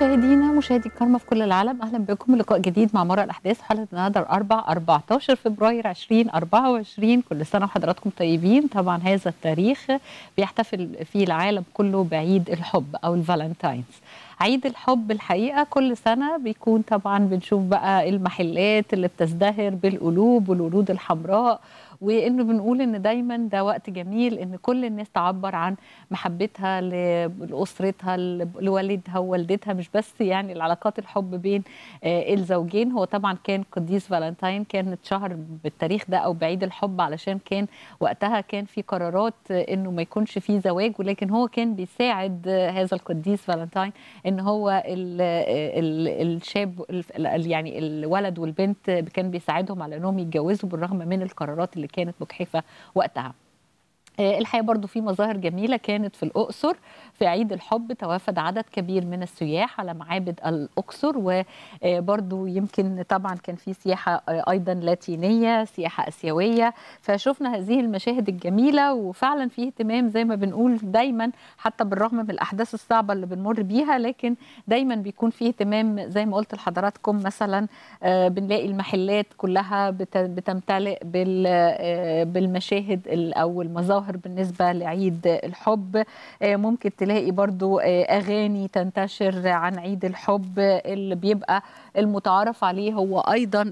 مشاهدينا مشاهدي كارما في كل العالم اهلا بكم لقاء جديد مع مرة الاحداث حلقه النهارده الاربع 14 فبراير 2024 كل سنه وحضراتكم طيبين طبعا هذا التاريخ بيحتفل فيه العالم كله بعيد الحب او الفالنتاينز عيد الحب الحقيقه كل سنه بيكون طبعا بنشوف بقى المحلات اللي بتزدهر بالقلوب والورود الحمراء وانه بنقول ان دايما ده وقت جميل ان كل الناس تعبر عن محبتها لاسرتها لوالدها ووالدتها مش بس يعني العلاقات الحب بين آه، الزوجين هو طبعا كان قديس فالنتين كان اتشهر بالتاريخ ده او بعيد الحب علشان كان وقتها كان في قرارات انه ما يكونش في زواج ولكن هو كان بيساعد هذا القديس فالنتين ان هو الـ الـ الشاب الـ يعني الولد والبنت كان بيساعدهم على انهم يتجوزوا بالرغم من القرارات اللي كانت مجحفه وقتها آه، الحقيقه برضو في مظاهر جميله كانت في الاقصر في عيد الحب توافد عدد كبير من السياح على معابد الاقصر وبرضو آه، يمكن طبعا كان في سياحه آه، ايضا لاتينيه سياحه اسيويه فشفنا هذه المشاهد الجميله وفعلا في اهتمام زي ما بنقول دايما حتى بالرغم من الاحداث الصعبه اللي بنمر بيها لكن دايما بيكون في اهتمام زي ما قلت لحضراتكم مثلا بنلاقي المحلات كلها بتمتلئ بالمشاهد او المظاهر الشهر بالنسبة لعيد الحب آه، ممكن تلاقي برضو آه، أغاني تنتشر عن عيد الحب اللي بيبقى المتعارف عليه هو أيضا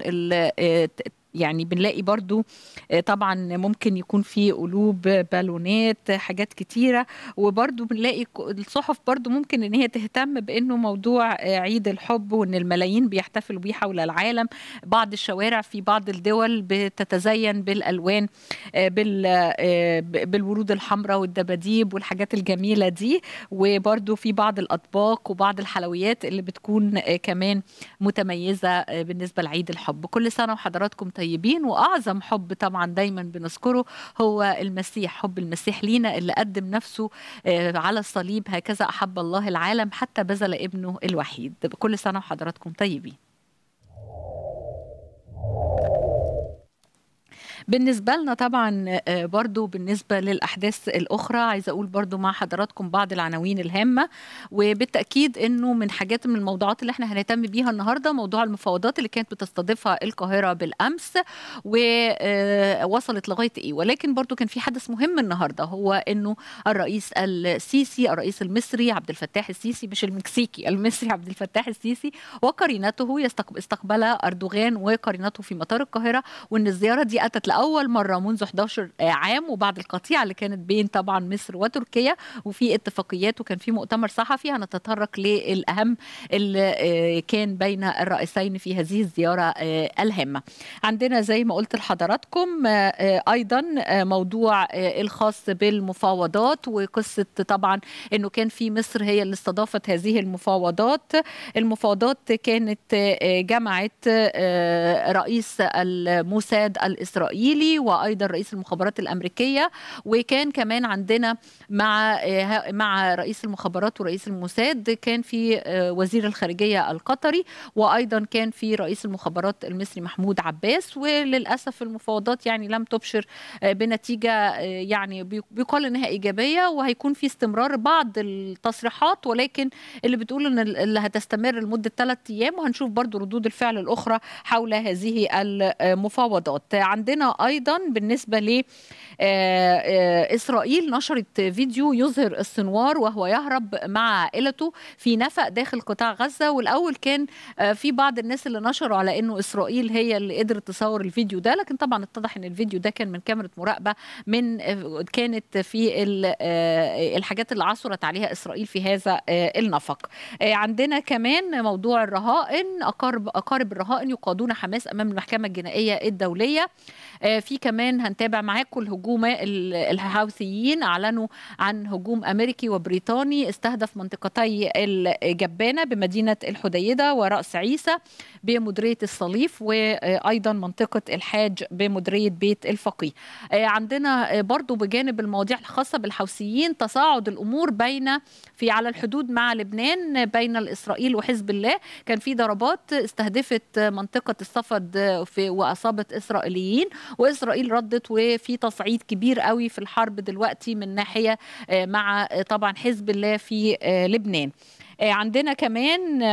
يعني بنلاقي برضو آه، طبعا ممكن يكون في قلوب بالونات حاجات كتيرة وبرضو بنلاقي الصحف برضو ممكن ان هي تهتم بانه موضوع آه، عيد الحب وان الملايين بيحتفلوا بيه حول العالم بعض الشوارع في بعض الدول بتتزين بالالوان آه، بالورود الحمراء والدباديب والحاجات الجميلة دي وبرضو في بعض الاطباق وبعض الحلويات اللي بتكون كمان متميزة بالنسبة لعيد الحب كل سنة وحضراتكم طيب الطيبين واعظم حب طبعا دايما بنذكره هو المسيح حب المسيح لينا اللي قدم نفسه آه، على الصليب هكذا احب الله العالم حتى بذل ابنه الوحيد كل سنه وحضراتكم طيبين بالنسبة لنا طبعا آه، برضو بالنسبة للأحداث الأخرى عايزة أقول برضو مع حضراتكم بعض العناوين الهامة وبالتأكيد أنه من حاجات من الموضوعات اللي احنا هنهتم بيها النهاردة موضوع المفاوضات اللي كانت بتستضيفها القاهرة بالأمس ووصلت آه، لغاية إيه ولكن برضو كان في حدث مهم النهاردة هو أنه الرئيس السيسي الرئيس المصري عبد الفتاح السيسي مش المكسيكي المصري عبد الفتاح السيسي وقرينته استقبل أردوغان وقرينته في مطار القاهرة وأن الزيارة دي أتت لأ لأول مرة منذ 11 عام وبعد القطيعة اللي كانت بين طبعا مصر وتركيا وفي اتفاقيات وكان في مؤتمر صحفي هنتطرق للأهم اللي آه، كان بين الرئيسين في هذه الزيارة آه، الهامة عندنا زي ما قلت لحضراتكم آه، أيضا موضوع الخاص بالمفاوضات وقصة طبعا أنه كان في مصر هي اللي استضافت هذه المفاوضات المفاوضات كانت جمعت رئيس الموساد الإسرائيلي الاسرائيلي وايضا رئيس المخابرات الامريكيه وكان كمان عندنا مع آه، مع رئيس المخابرات ورئيس الموساد كان في آه، وزير الخارجيه القطري وايضا كان في رئيس المخابرات المصري محمود عباس وللاسف المفاوضات يعني لم تبشر آه، بنتيجه يعني بيقال انها ايجابيه وهيكون في استمرار بعض التصريحات ولكن اللي بتقول ان اللي هتستمر لمده ثلاث ايام وهنشوف برضو ردود الفعل الاخرى حول هذه المفاوضات عندنا ايضا بالنسبه ل آه، آه، اسرائيل نشرت فيديو يظهر السنوار وهو يهرب مع عائلته في نفق داخل قطاع غزه والاول كان آه، في بعض الناس اللي نشروا على انه اسرائيل هي اللي قدرت تصور الفيديو ده لكن طبعا اتضح ان الفيديو ده كان من كاميرا مراقبه من كانت في الحاجات اللي عثرت عليها اسرائيل في هذا النفق عندنا كمان موضوع الرهائن اقارب اقارب الرهائن يقادون حماس امام المحكمه الجنائيه الدوليه آه، في كمان هنتابع معاكم الهجوم الحوثيين اعلنوا عن هجوم امريكي وبريطاني استهدف منطقتي الجبانه بمدينه الحديده وراس عيسى بمديريه الصليف وايضا منطقه الحاج بمديريه بيت الفقيه آه، عندنا آه، برضو بجانب المواضيع الخاصه بالحوثيين تصاعد الامور بين في على الحدود مع لبنان بين الاسرائيل وحزب الله كان في ضربات استهدفت منطقه الصفد في واصابت اسرائيليين واسرائيل ردت وفي تصعيد كبير قوي في الحرب دلوقتي من ناحيه آه، مع آه، طبعا حزب الله في آه، لبنان عندنا كمان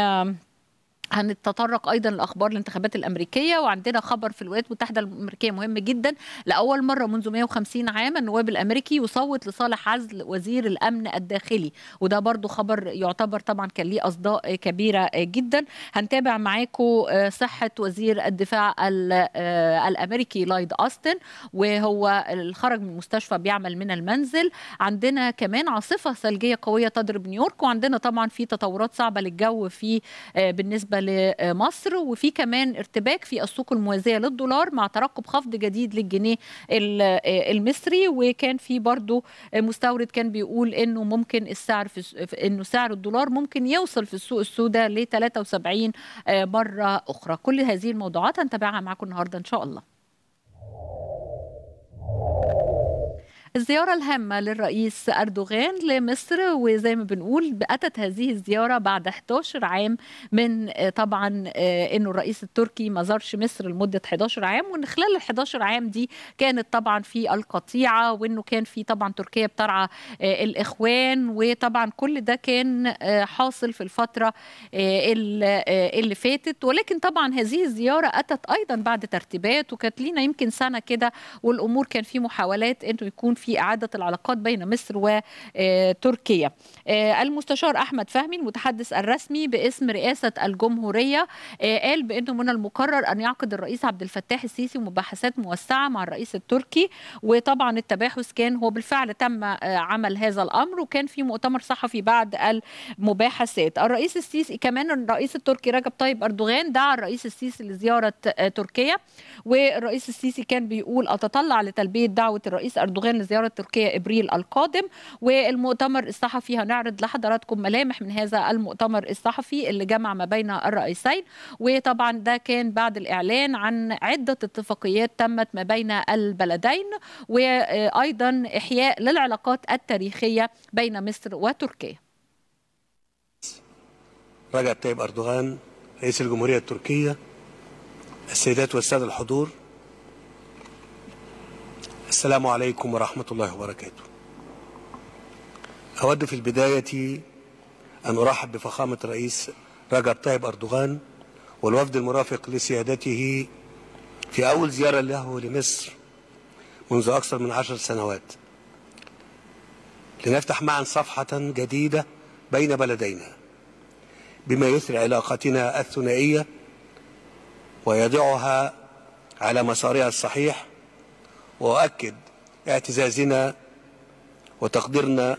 هنتطرق ايضا لاخبار الانتخابات الامريكيه وعندنا خبر في الولايات المتحده الامريكيه مهم جدا لاول مره منذ 150 عام النواب الامريكي يصوت لصالح عزل وزير الامن الداخلي وده برضو خبر يعتبر طبعا كان ليه اصداء كبيره جدا هنتابع معاكم آه، صحه وزير الدفاع آه، الامريكي لايد استن وهو خرج من المستشفى بيعمل من المنزل عندنا كمان عاصفه ثلجيه قويه تضرب نيويورك وعندنا طبعا في تطورات صعبه للجو في آه، بالنسبه لمصر وفي كمان ارتباك في السوق الموازية للدولار مع ترقب خفض جديد للجنيه المصري وكان في برضو مستورد كان بيقول انه ممكن السعر في انه سعر الدولار ممكن يوصل في السوق السوداء ل 73 آه، مرة أخرى كل هذه الموضوعات هنتابعها معكم النهاردة إن شاء الله الزيارة الهامة للرئيس أردوغان لمصر وزي ما بنقول أتت هذه الزيارة بعد 11 عام من آه، طبعا آه، أنه الرئيس التركي ما زارش مصر لمدة 11 عام وأن خلال ال 11 عام دي كانت طبعا في القطيعة وأنه كان في طبعا تركيا بترعى آه، الإخوان وطبعا كل ده كان حاصل في الفترة اللي فاتت ولكن طبعا هذه الزيارة أتت أيضا بعد ترتيبات وكانت لينا يمكن سنة كده والأمور كان في محاولات أنه يكون في في إعادة العلاقات بين مصر وتركيا آه، آه، المستشار أحمد فهمي المتحدث الرسمي باسم رئاسة الجمهورية آه، قال بأنه من المقرر أن يعقد الرئيس عبد الفتاح السيسي مباحثات موسعة مع الرئيس التركي وطبعا التباحث كان هو بالفعل تم عمل هذا الأمر وكان في مؤتمر صحفي بعد المباحثات الرئيس السيسي كمان الرئيس التركي رجب طيب أردوغان دعا الرئيس السيسي لزيارة تركيا والرئيس السيسي كان بيقول أتطلع لتلبية دعوة الرئيس أردوغان لزيارة الزيارة التركية إبريل القادم والمؤتمر الصحفي هنعرض لحضراتكم ملامح من هذا المؤتمر الصحفي اللي جمع ما بين الرئيسين وطبعا ده كان بعد الإعلان عن عدة اتفاقيات تمت ما بين البلدين وأيضا إحياء للعلاقات التاريخية بين مصر وتركيا رجب طيب أردوغان رئيس الجمهورية التركية السيدات والسادة الحضور السلام عليكم ورحمة الله وبركاته أود في البداية أن أرحب بفخامة رئيس رجب طيب أردوغان والوفد المرافق لسيادته في أول زيارة له لمصر منذ أكثر من عشر سنوات لنفتح معا صفحة جديدة بين بلدينا بما يثري علاقتنا الثنائية ويضعها على مسارها الصحيح وأؤكد اعتزازنا وتقديرنا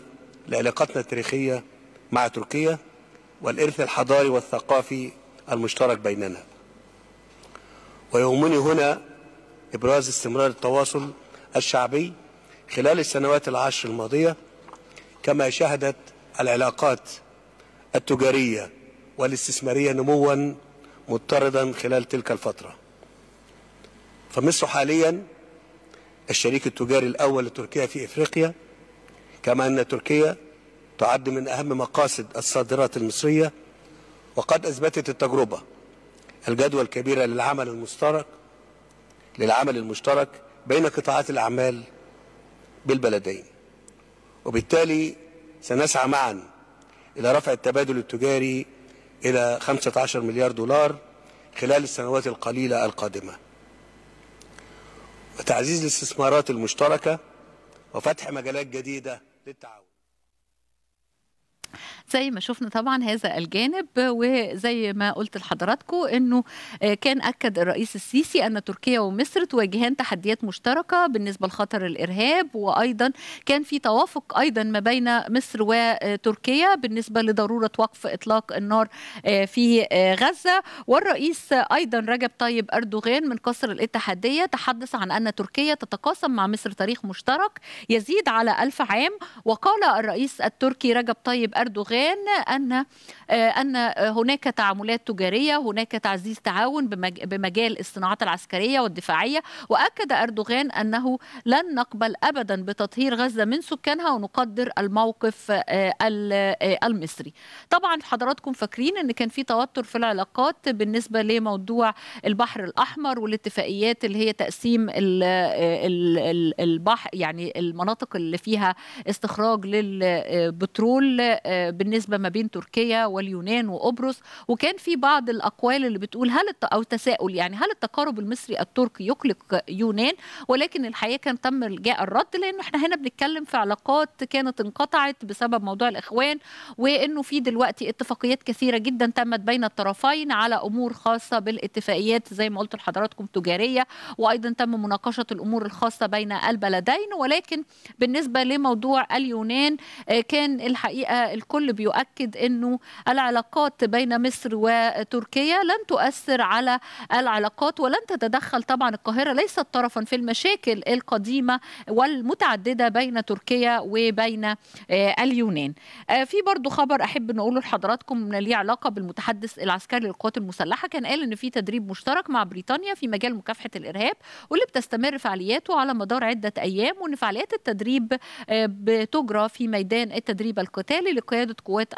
لعلاقتنا التاريخية مع تركيا والإرث الحضاري والثقافي المشترك بيننا ويهمني هنا إبراز استمرار التواصل الشعبي خلال السنوات العشر الماضية كما شهدت العلاقات التجارية والاستثمارية نموا مضطردا خلال تلك الفترة فمصر حاليا الشريك التجاري الأول لتركيا في إفريقيا كما أن تركيا تعد من أهم مقاصد الصادرات المصرية وقد أثبتت التجربة الجدوى الكبيرة للعمل المشترك للعمل المشترك بين قطاعات الأعمال بالبلدين وبالتالي سنسعى معا إلى رفع التبادل التجاري إلى 15 مليار دولار خلال السنوات القليلة القادمة وتعزيز الاستثمارات المشتركة وفتح مجالات جديدة للتعاون زي ما شفنا طبعا هذا الجانب وزي ما قلت لحضراتكم انه آه، كان اكد الرئيس السيسي ان تركيا ومصر تواجهان تحديات مشتركه بالنسبه لخطر الارهاب وايضا كان في توافق ايضا ما بين مصر وتركيا بالنسبه لضروره وقف اطلاق النار آه، في آه، غزه والرئيس ايضا رجب طيب اردوغان من قصر الاتحاديه تحدث عن ان تركيا تتقاسم مع مصر تاريخ مشترك يزيد على ألف عام وقال الرئيس التركي رجب طيب اردوغان إيران أن آه، أن آه، هناك تعاملات تجارية هناك تعزيز تعاون بمجال الصناعات العسكرية والدفاعية وأكد أردوغان أنه لن نقبل أبدا بتطهير غزة من سكانها ونقدر الموقف آه، المصري طبعا حضراتكم فاكرين أن كان في توتر في العلاقات بالنسبة لموضوع البحر الأحمر والاتفاقيات اللي هي تقسيم البحر يعني المناطق اللي فيها استخراج للبترول بالنسبه ما بين تركيا واليونان وقبرص وكان في بعض الاقوال اللي بتقول هل الت... او تساؤل يعني هل التقارب المصري التركي يقلق يونان ولكن الحقيقه كان تم جاء الرد لانه احنا هنا بنتكلم في علاقات كانت انقطعت بسبب موضوع الاخوان وانه في دلوقتي اتفاقيات كثيره جدا تمت بين الطرفين على امور خاصه بالاتفاقيات زي ما قلت لحضراتكم تجاريه وايضا تم مناقشه الامور الخاصه بين البلدين ولكن بالنسبه لموضوع اليونان آه، كان الحقيقه الكل بيؤكد انه العلاقات بين مصر وتركيا لن تؤثر على العلاقات ولن تتدخل طبعا القاهره ليست طرفا في المشاكل القديمه والمتعدده بين تركيا وبين آه، اليونان آه، في برضه خبر احب نقوله لحضراتكم ليه علاقه بالمتحدث العسكري للقوات المسلحه كان قال ان في تدريب مشترك مع بريطانيا في مجال مكافحه الارهاب واللي بتستمر فعالياته على مدار عده ايام وان فعاليات التدريب آه، بتجرى في ميدان التدريب القتالي لقياده قوات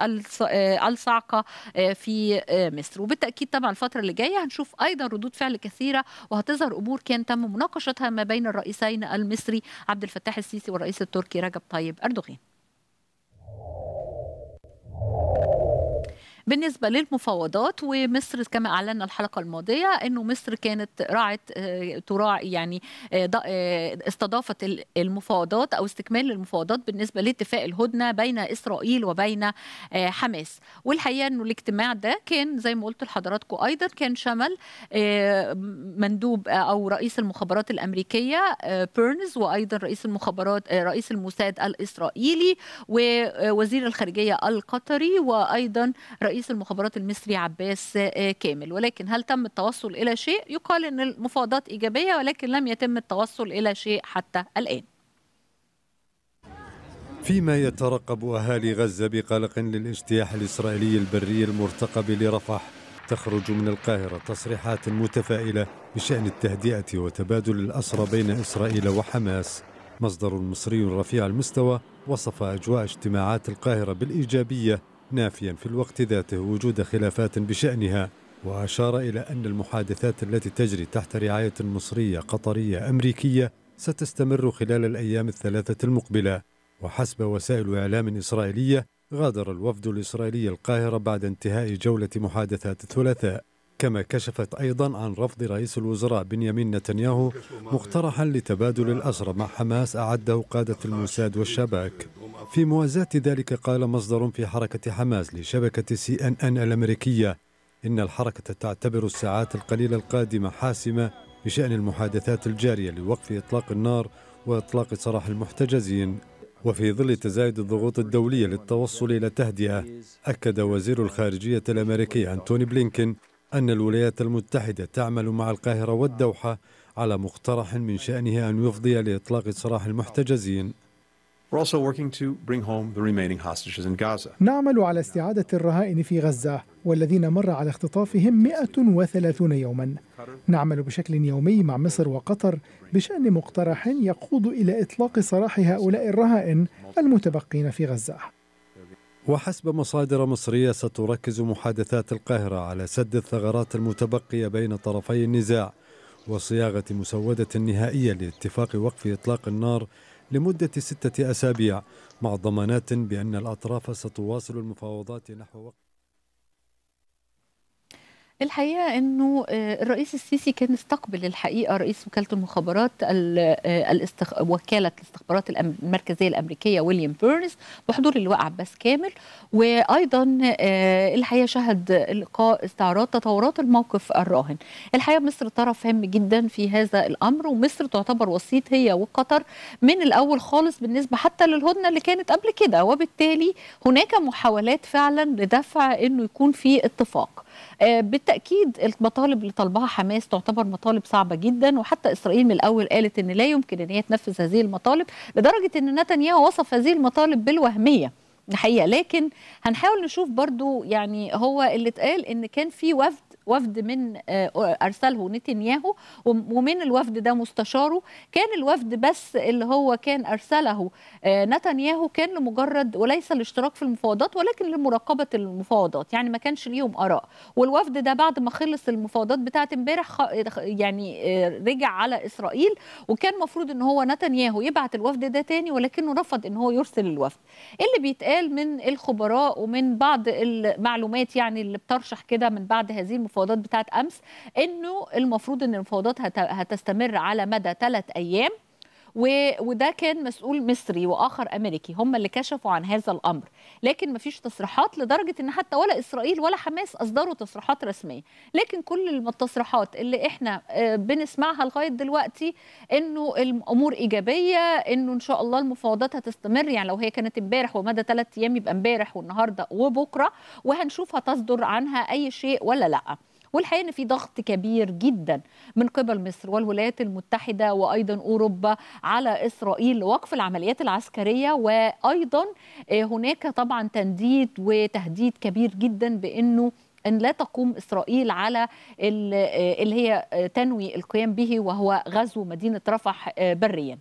الصاعقه آه، آه، في آه، مصر وبالتاكيد طبعا الفتره اللي جايه هنشوف ايضا ردود فعل كثيره وهتظهر امور كان تم مناقشتها ما بين الرئيسين المصري عبد الفتاح السيسي والرئيس التركي رجب طيب اردوغان بالنسبه للمفاوضات ومصر كما اعلنا الحلقه الماضيه انه مصر كانت راعت آه، تراعي يعني آه، آه، استضافت المفاوضات او استكمال المفاوضات بالنسبه لاتفاق الهدنه بين اسرائيل وبين حماس والحقيقه انه الاجتماع ده كان زي ما قلت لحضراتكم ايضا كان شمل مندوب او رئيس المخابرات الامريكيه بيرنز وايضا رئيس المخابرات رئيس الموساد الاسرائيلي ووزير الخارجيه القطري وايضا رئيس رئيس المخابرات المصري عباس آه، كامل ولكن هل تم التوصل إلى شيء؟ يقال أن المفاوضات إيجابية ولكن لم يتم التوصل إلى شيء حتى الآن فيما يترقب أهالي غزة بقلق للاجتياح الإسرائيلي البري المرتقب لرفح تخرج من القاهرة تصريحات متفائلة بشأن التهدئة وتبادل الأسرى بين إسرائيل وحماس مصدر مصري رفيع المستوى وصف أجواء اجتماعات القاهرة بالإيجابية نافيا في الوقت ذاته وجود خلافات بشأنها وأشار إلى أن المحادثات التي تجري تحت رعاية مصرية قطرية أمريكية ستستمر خلال الأيام الثلاثة المقبلة وحسب وسائل إعلام إسرائيلية غادر الوفد الإسرائيلي القاهرة بعد انتهاء جولة محادثات الثلاثاء كما كشفت أيضا عن رفض رئيس الوزراء بنيامين نتنياهو مقترحا لتبادل الأسرى مع حماس أعده قادة الموساد والشباك في موازاة ذلك قال مصدر في حركة حماس لشبكة سي أن أن الأمريكية إن الحركة تعتبر الساعات القليلة القادمة حاسمة بشأن المحادثات الجارية لوقف إطلاق النار وإطلاق سراح المحتجزين وفي ظل تزايد الضغوط الدولية للتوصل إلى تهدئة أكد وزير الخارجية الأمريكي أنتوني بلينكين أن الولايات المتحدة تعمل مع القاهرة والدوحة على مقترح من شأنه أن يفضي لإطلاق سراح المحتجزين نعمل على استعادة الرهائن في غزة والذين مر على اختطافهم 130 يوما نعمل بشكل يومي مع مصر وقطر بشأن مقترح يقود إلى إطلاق سراح هؤلاء الرهائن المتبقين في غزة وحسب مصادر مصرية ستركز محادثات القاهرة على سد الثغرات المتبقية بين طرفي النزاع وصياغة مسودة نهائية لاتفاق وقف إطلاق النار لمدة ستة أسابيع مع ضمانات بأن الأطراف ستواصل المفاوضات نحو وقف الحقيقه انه آه، الرئيس السيسي كان استقبل الحقيقه رئيس وكاله المخابرات آه، الاستخ... وكاله الاستخبارات المركزيه الامريكيه ويليام بيرنز بحضور اللواء عباس كامل وايضا آه، الحقيقه شهد لقاء استعراض تطورات الموقف الراهن الحقيقه مصر طرف هام جدا في هذا الامر ومصر تعتبر وسيط هي وقطر من الاول خالص بالنسبه حتى للهدنه اللي كانت قبل كده وبالتالي هناك محاولات فعلا لدفع انه يكون في اتفاق آه، بالتاكيد المطالب اللي طالبها حماس تعتبر مطالب صعبه جدا وحتى اسرائيل من الاول قالت ان لا يمكن ان هي تنفذ هذه المطالب لدرجه ان نتنياهو وصف هذه المطالب بالوهميه الحقيقه لكن هنحاول نشوف برضو يعني هو اللي اتقال ان كان في وفد وفد من آه، ارسله نتنياهو ومن الوفد ده مستشاره كان الوفد بس اللي هو كان ارسله آه، نتنياهو كان لمجرد وليس الاشتراك في المفاوضات ولكن لمراقبه المفاوضات يعني ما كانش ليهم اراء والوفد ده بعد ما خلص المفاوضات بتاعه امبارح يعني آه، رجع على اسرائيل وكان المفروض ان هو نتنياهو يبعت الوفد ده تاني ولكنه رفض ان هو يرسل الوفد اللي بيتقال من الخبراء ومن بعض المعلومات يعني اللي بترشح كده من بعد هذه المفاوضات المفاوضات بتاعت امس انه المفروض ان المفاوضات هتستمر على مدى ثلاث ايام وده كان مسؤول مصري واخر امريكي هم اللي كشفوا عن هذا الامر لكن مفيش تصريحات لدرجه ان حتى ولا اسرائيل ولا حماس اصدروا تصريحات رسميه لكن كل التصريحات اللي احنا آه، بنسمعها لغايه دلوقتي انه الامور ايجابيه انه ان شاء الله المفاوضات هتستمر يعني لو هي كانت امبارح ومدى ثلاث ايام يبقى امبارح والنهارده وبكره وهنشوف هتصدر عنها اي شيء ولا لا والحقيقه ان في ضغط كبير جدا من قبل مصر والولايات المتحده وايضا اوروبا على اسرائيل لوقف العمليات العسكريه وايضا آه، هناك طبعا تنديد وتهديد كبير جدا بانه ان لا تقوم اسرائيل على آه، اللي هي آه، تنوي القيام به وهو غزو مدينه رفح بريا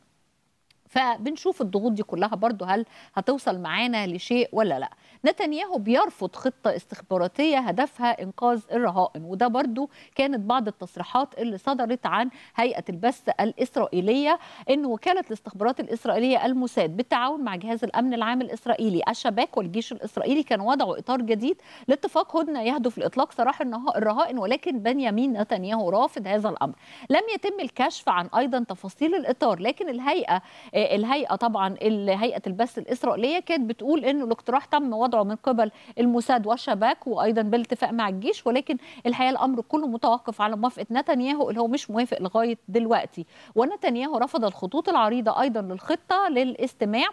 فبنشوف الضغوط دي كلها برضو هل هتوصل معانا لشيء ولا لا نتنياهو بيرفض خطة استخباراتية هدفها إنقاذ الرهائن وده برضو كانت بعض التصريحات اللي صدرت عن هيئة البث الإسرائيلية إن وكالة الاستخبارات الإسرائيلية الموساد بالتعاون مع جهاز الأمن العام الإسرائيلي الشباك والجيش الإسرائيلي كانوا وضعوا إطار جديد لاتفاق هدنة يهدف لإطلاق سراح الرهائن ولكن بنيامين نتنياهو رافض هذا الأمر لم يتم الكشف عن أيضا تفاصيل الإطار لكن الهيئة آه، الهيئه طبعا هيئه البث الاسرائيليه كانت بتقول ان الاقتراح تم وضعه من قبل الموساد والشباك وايضا بالاتفاق مع الجيش ولكن الحقيقه الامر كله متوقف على موافقه نتنياهو اللي هو مش موافق لغايه دلوقتي ونتنياهو رفض الخطوط العريضه ايضا للخطه للاستماع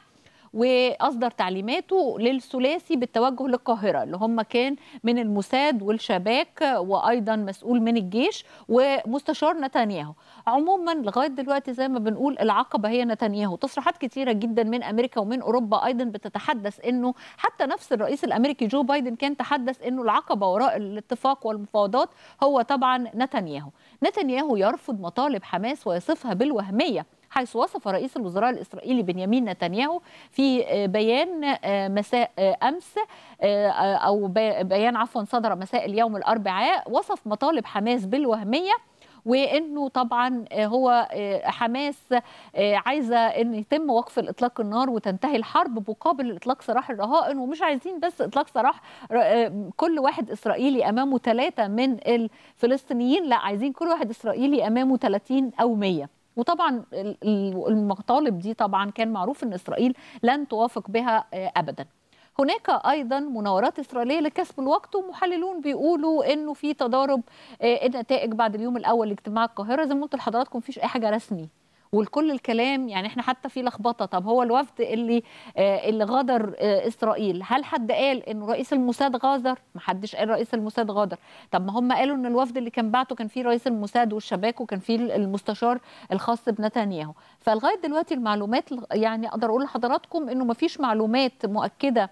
واصدر تعليماته للثلاثي بالتوجه للقاهره اللي هم كان من الموساد والشباك وايضا مسؤول من الجيش ومستشار نتنياهو عموما لغايه دلوقتي زي ما بنقول العقبه هي نتنياهو تصريحات كتيره جدا من امريكا ومن اوروبا ايضا بتتحدث انه حتى نفس الرئيس الامريكي جو بايدن كان تحدث انه العقبه وراء الاتفاق والمفاوضات هو طبعا نتنياهو نتنياهو يرفض مطالب حماس ويصفها بالوهميه حيث وصف رئيس الوزراء الإسرائيلي بنيامين نتنياهو في آه، بيان آه، مساء آه، أمس أو بيان عفوا صدر مساء اليوم الأربعاء وصف مطالب حماس بالوهمية وانه طبعا هو حماس عايزه ان يتم وقف الاطلاق النار وتنتهي الحرب مقابل اطلاق سراح الرهائن ومش عايزين بس اطلاق سراح كل واحد اسرائيلي امامه ثلاثه من الفلسطينيين لا عايزين كل واحد اسرائيلي امامه 30 او 100 وطبعا المطالب دي طبعا كان معروف ان اسرائيل لن توافق بها آه، ابدا هناك ايضا مناورات اسرائيليه لكسب الوقت ومحللون بيقولوا انه في تضارب آه، النتائج بعد اليوم الاول لاجتماع القاهره زي ما قلت لحضراتكم فيش اي حاجه رسمي والكل الكلام يعني احنا حتى في لخبطه طب هو الوفد اللي آه اللي غادر آه اسرائيل هل حد قال ان رئيس الموساد غادر ما حدش قال رئيس الموساد غادر طب ما هم قالوا ان الوفد اللي كان بعته كان فيه رئيس الموساد والشباك وكان فيه المستشار الخاص بنتنياهو فلغايه دلوقتي المعلومات يعني اقدر اقول لحضراتكم انه ما فيش معلومات مؤكده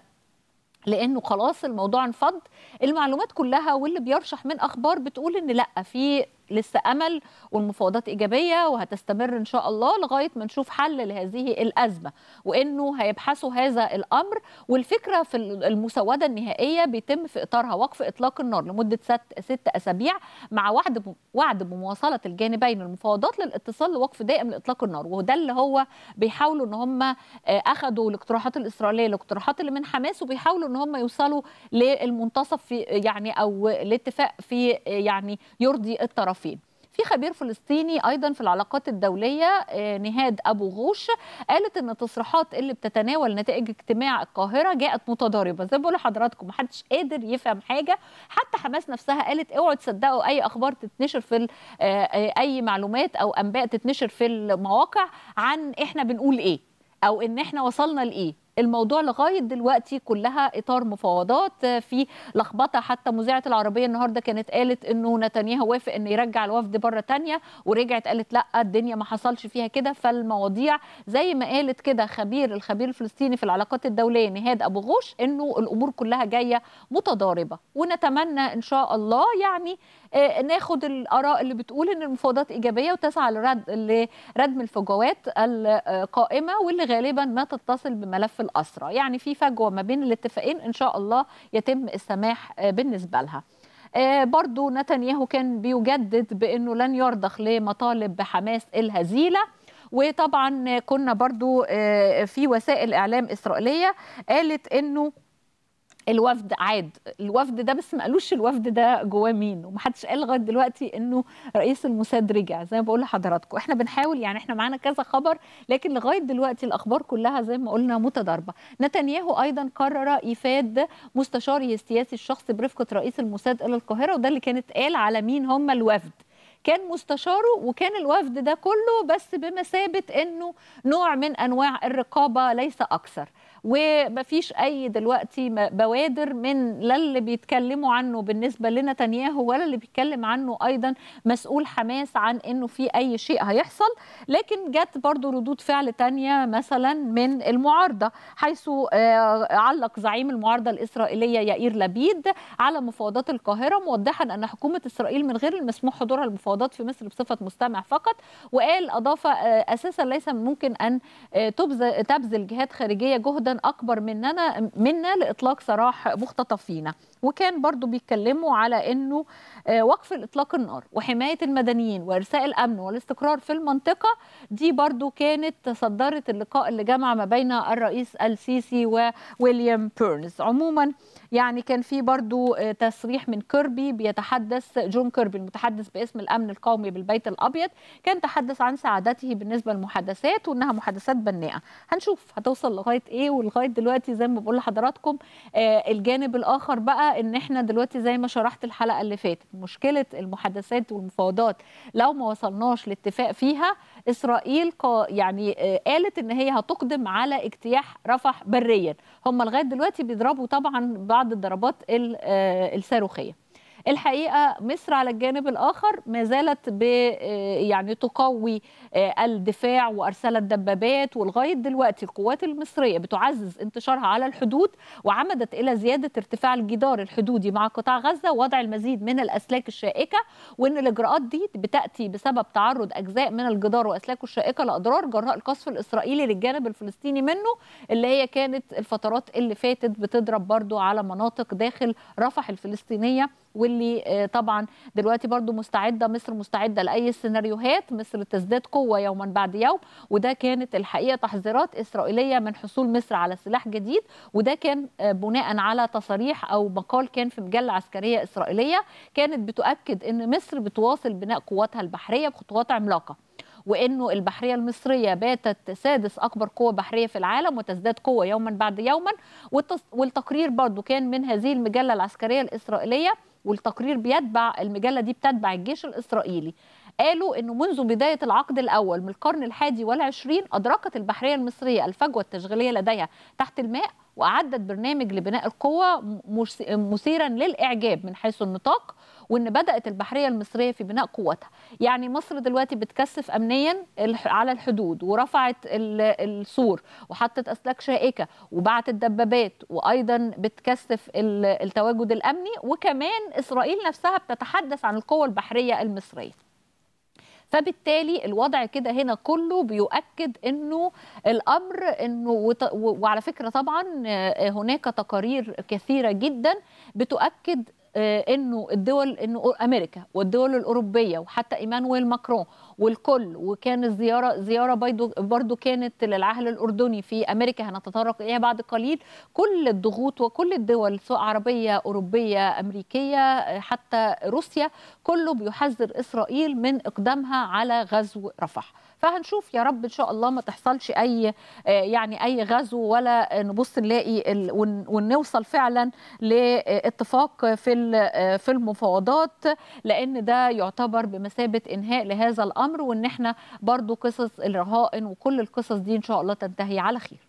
لانه خلاص الموضوع انفض المعلومات كلها واللي بيرشح من اخبار بتقول ان لا في لسه امل والمفاوضات ايجابيه وهتستمر ان شاء الله لغايه ما نشوف حل لهذه الازمه وانه هيبحثوا هذا الامر والفكره في المسوده النهائيه بيتم في اطارها وقف اطلاق النار لمده ست, ست اسابيع مع وعد وعد بمواصله الجانبين المفاوضات للاتصال لوقف دائم لاطلاق النار وده اللي هو بيحاولوا ان هم آه، اخذوا الاقتراحات الاسرائيليه الاقتراحات اللي من حماس وبيحاولوا ان هم يوصلوا للمنتصف في يعني او الاتفاق في آه، يعني يرضي الطرف الطرفين في خبير فلسطيني ايضا في العلاقات الدوليه آه، نهاد ابو غوش قالت ان التصريحات اللي بتتناول نتائج اجتماع القاهره جاءت متضاربه زي ما بقول لحضراتكم محدش قادر يفهم حاجه حتى حماس نفسها قالت اوعوا تصدقوا اي اخبار تتنشر في آه، آه، اي معلومات او انباء تتنشر في المواقع عن احنا بنقول ايه او ان احنا وصلنا لايه الموضوع لغايه دلوقتي كلها اطار مفاوضات آه، في لخبطه حتى مذيعه العربيه النهارده كانت قالت انه نتنياهو وافق انه يرجع الوفد بره تانية ورجعت قالت لا الدنيا ما حصلش فيها كده فالمواضيع زي ما قالت كده خبير الخبير الفلسطيني في العلاقات الدوليه نهاد ابو غوش انه الامور كلها جايه متضاربه ونتمنى ان شاء الله يعني آه، ناخد الاراء اللي بتقول ان المفاوضات ايجابيه وتسعى لرد لردم الفجوات القائمه واللي غالبا ما تتصل بملف الاسرى يعني في فجوه ما بين الاتفاقين ان شاء الله يتم السماح آه، بالنسبه لها آه، برضو نتنياهو كان بيجدد بأنه لن يرضخ لمطالب بحماس الهزيلة وطبعا كنا برضو في وسائل إعلام إسرائيلية قالت أنه الوفد عاد الوفد ده بس ما قالوش الوفد ده جواه مين ومحدش قال لغايه دلوقتي انه رئيس الموساد رجع زي ما بقول لحضراتكم احنا بنحاول يعني احنا معانا كذا خبر لكن لغايه دلوقتي الاخبار كلها زي ما قلنا متضاربه نتنياهو ايضا قرر ايفاد مستشاره السياسي الشخصي برفقه رئيس الموساد الى القاهره وده اللي كانت قال على مين هم الوفد كان مستشاره وكان الوفد ده كله بس بمثابه انه نوع من انواع الرقابه ليس اكثر ومفيش اي دلوقتي بوادر من لا اللي بيتكلموا عنه بالنسبه لنتنياهو ولا اللي بيتكلم عنه ايضا مسؤول حماس عن انه في اي شيء هيحصل لكن جت برضو ردود فعل تانية مثلا من المعارضه حيث آه، علق زعيم المعارضه الاسرائيليه يائير لبيد على مفاوضات القاهره موضحا ان حكومه اسرائيل من غير المسموح حضورها المفاوضات في مصر بصفه مستمع فقط وقال اضاف آه، اساسا ليس ممكن ان آه، تبذل جهات خارجيه جهدا اكبر مننا منا لاطلاق سراح مختطفينا وكان برضو بيتكلموا على انه آه، وقف الاطلاق النار وحمايه المدنيين وارساء الامن والاستقرار في المنطقه دي برضو كانت صدرت اللقاء اللي جمع ما بين الرئيس السيسي وويليام بيرنز عموما يعني كان في برضو آه، تصريح من كيربي بيتحدث جون كيربي المتحدث باسم الامن القومي بالبيت الابيض كان تحدث عن سعادته بالنسبه للمحادثات وانها محادثات بناءه هنشوف هتوصل لغايه ايه ولغايه دلوقتي زي ما بقول لحضراتكم آه، الجانب الاخر بقى ان احنا دلوقتي زي ما شرحت الحلقه اللي فاتت مشكله المحادثات والمفاوضات لو ما وصلناش لاتفاق فيها اسرائيل يعني آه، قالت ان هي هتقدم على اجتياح رفح بريا هم لغايه دلوقتي بيضربوا طبعا بعض الضربات آه، الصاروخيه الحقيقه مصر على الجانب الاخر ما زالت ب آه، يعني تقوي آه، الدفاع وارسلت دبابات ولغايه دلوقتي القوات المصريه بتعزز انتشارها على الحدود وعمدت الى زياده ارتفاع الجدار الحدودي مع قطاع غزه ووضع المزيد من الاسلاك الشائكه وان الاجراءات دي بتاتي بسبب تعرض اجزاء من الجدار واسلاكه الشائكه لاضرار جراء القصف الاسرائيلي للجانب الفلسطيني منه اللي هي كانت الفترات اللي فاتت بتضرب برضو على مناطق داخل رفح الفلسطينيه واللي آه، طبعا دلوقتي برضو مستعدة مصر مستعدة لأي سيناريوهات مصر تزداد قوة يوما بعد يوم وده كانت الحقيقة تحذيرات إسرائيلية من حصول مصر على سلاح جديد وده كان آه، بناء على تصاريح أو مقال كان في مجلة عسكرية إسرائيلية كانت بتؤكد أن مصر بتواصل بناء قواتها البحرية بخطوات عملاقة وانه البحريه المصريه باتت سادس اكبر قوه بحريه في العالم وتزداد قوه يوما بعد يوما والتقرير برضو كان من هذه المجله العسكريه الاسرائيليه والتقرير بيتبع المجله دي بتتبع الجيش الاسرائيلي قالوا أنه منذ بداية العقد الأول من القرن الحادي والعشرين أدركت البحرية المصرية الفجوة التشغيلية لديها تحت الماء وأعدت برنامج لبناء القوة مثيرا للإعجاب من حيث النطاق وان بدات البحريه المصريه في بناء قوتها يعني مصر دلوقتي بتكثف امنيا على الحدود ورفعت السور وحطت اسلاك شائكه وبعتت دبابات وايضا بتكثف التواجد الامني وكمان اسرائيل نفسها بتتحدث عن القوه البحريه المصريه فبالتالي الوضع كده هنا كله بيؤكد انه الامر انه وعلى فكره طبعا آه، هناك تقارير كثيره جدا بتؤكد آه، انه الدول انه امريكا والدول الاوروبيه وحتى ايمانويل ماكرون والكل وكان الزياره زياره برضو كانت للعهد الاردني في امريكا هنتطرق اليها بعد قليل كل الضغوط وكل الدول سواء عربيه اوروبيه امريكيه حتى روسيا كله بيحذر اسرائيل من اقدامها على غزو رفح فهنشوف يا رب ان شاء الله ما تحصلش اي يعني اي غزو ولا نبص نلاقي ونوصل فعلا لاتفاق في في المفاوضات لان ده يعتبر بمثابه انهاء لهذا الامر الامر وان احنا برضو قصص الرهائن وكل القصص دي ان شاء الله تنتهي على خير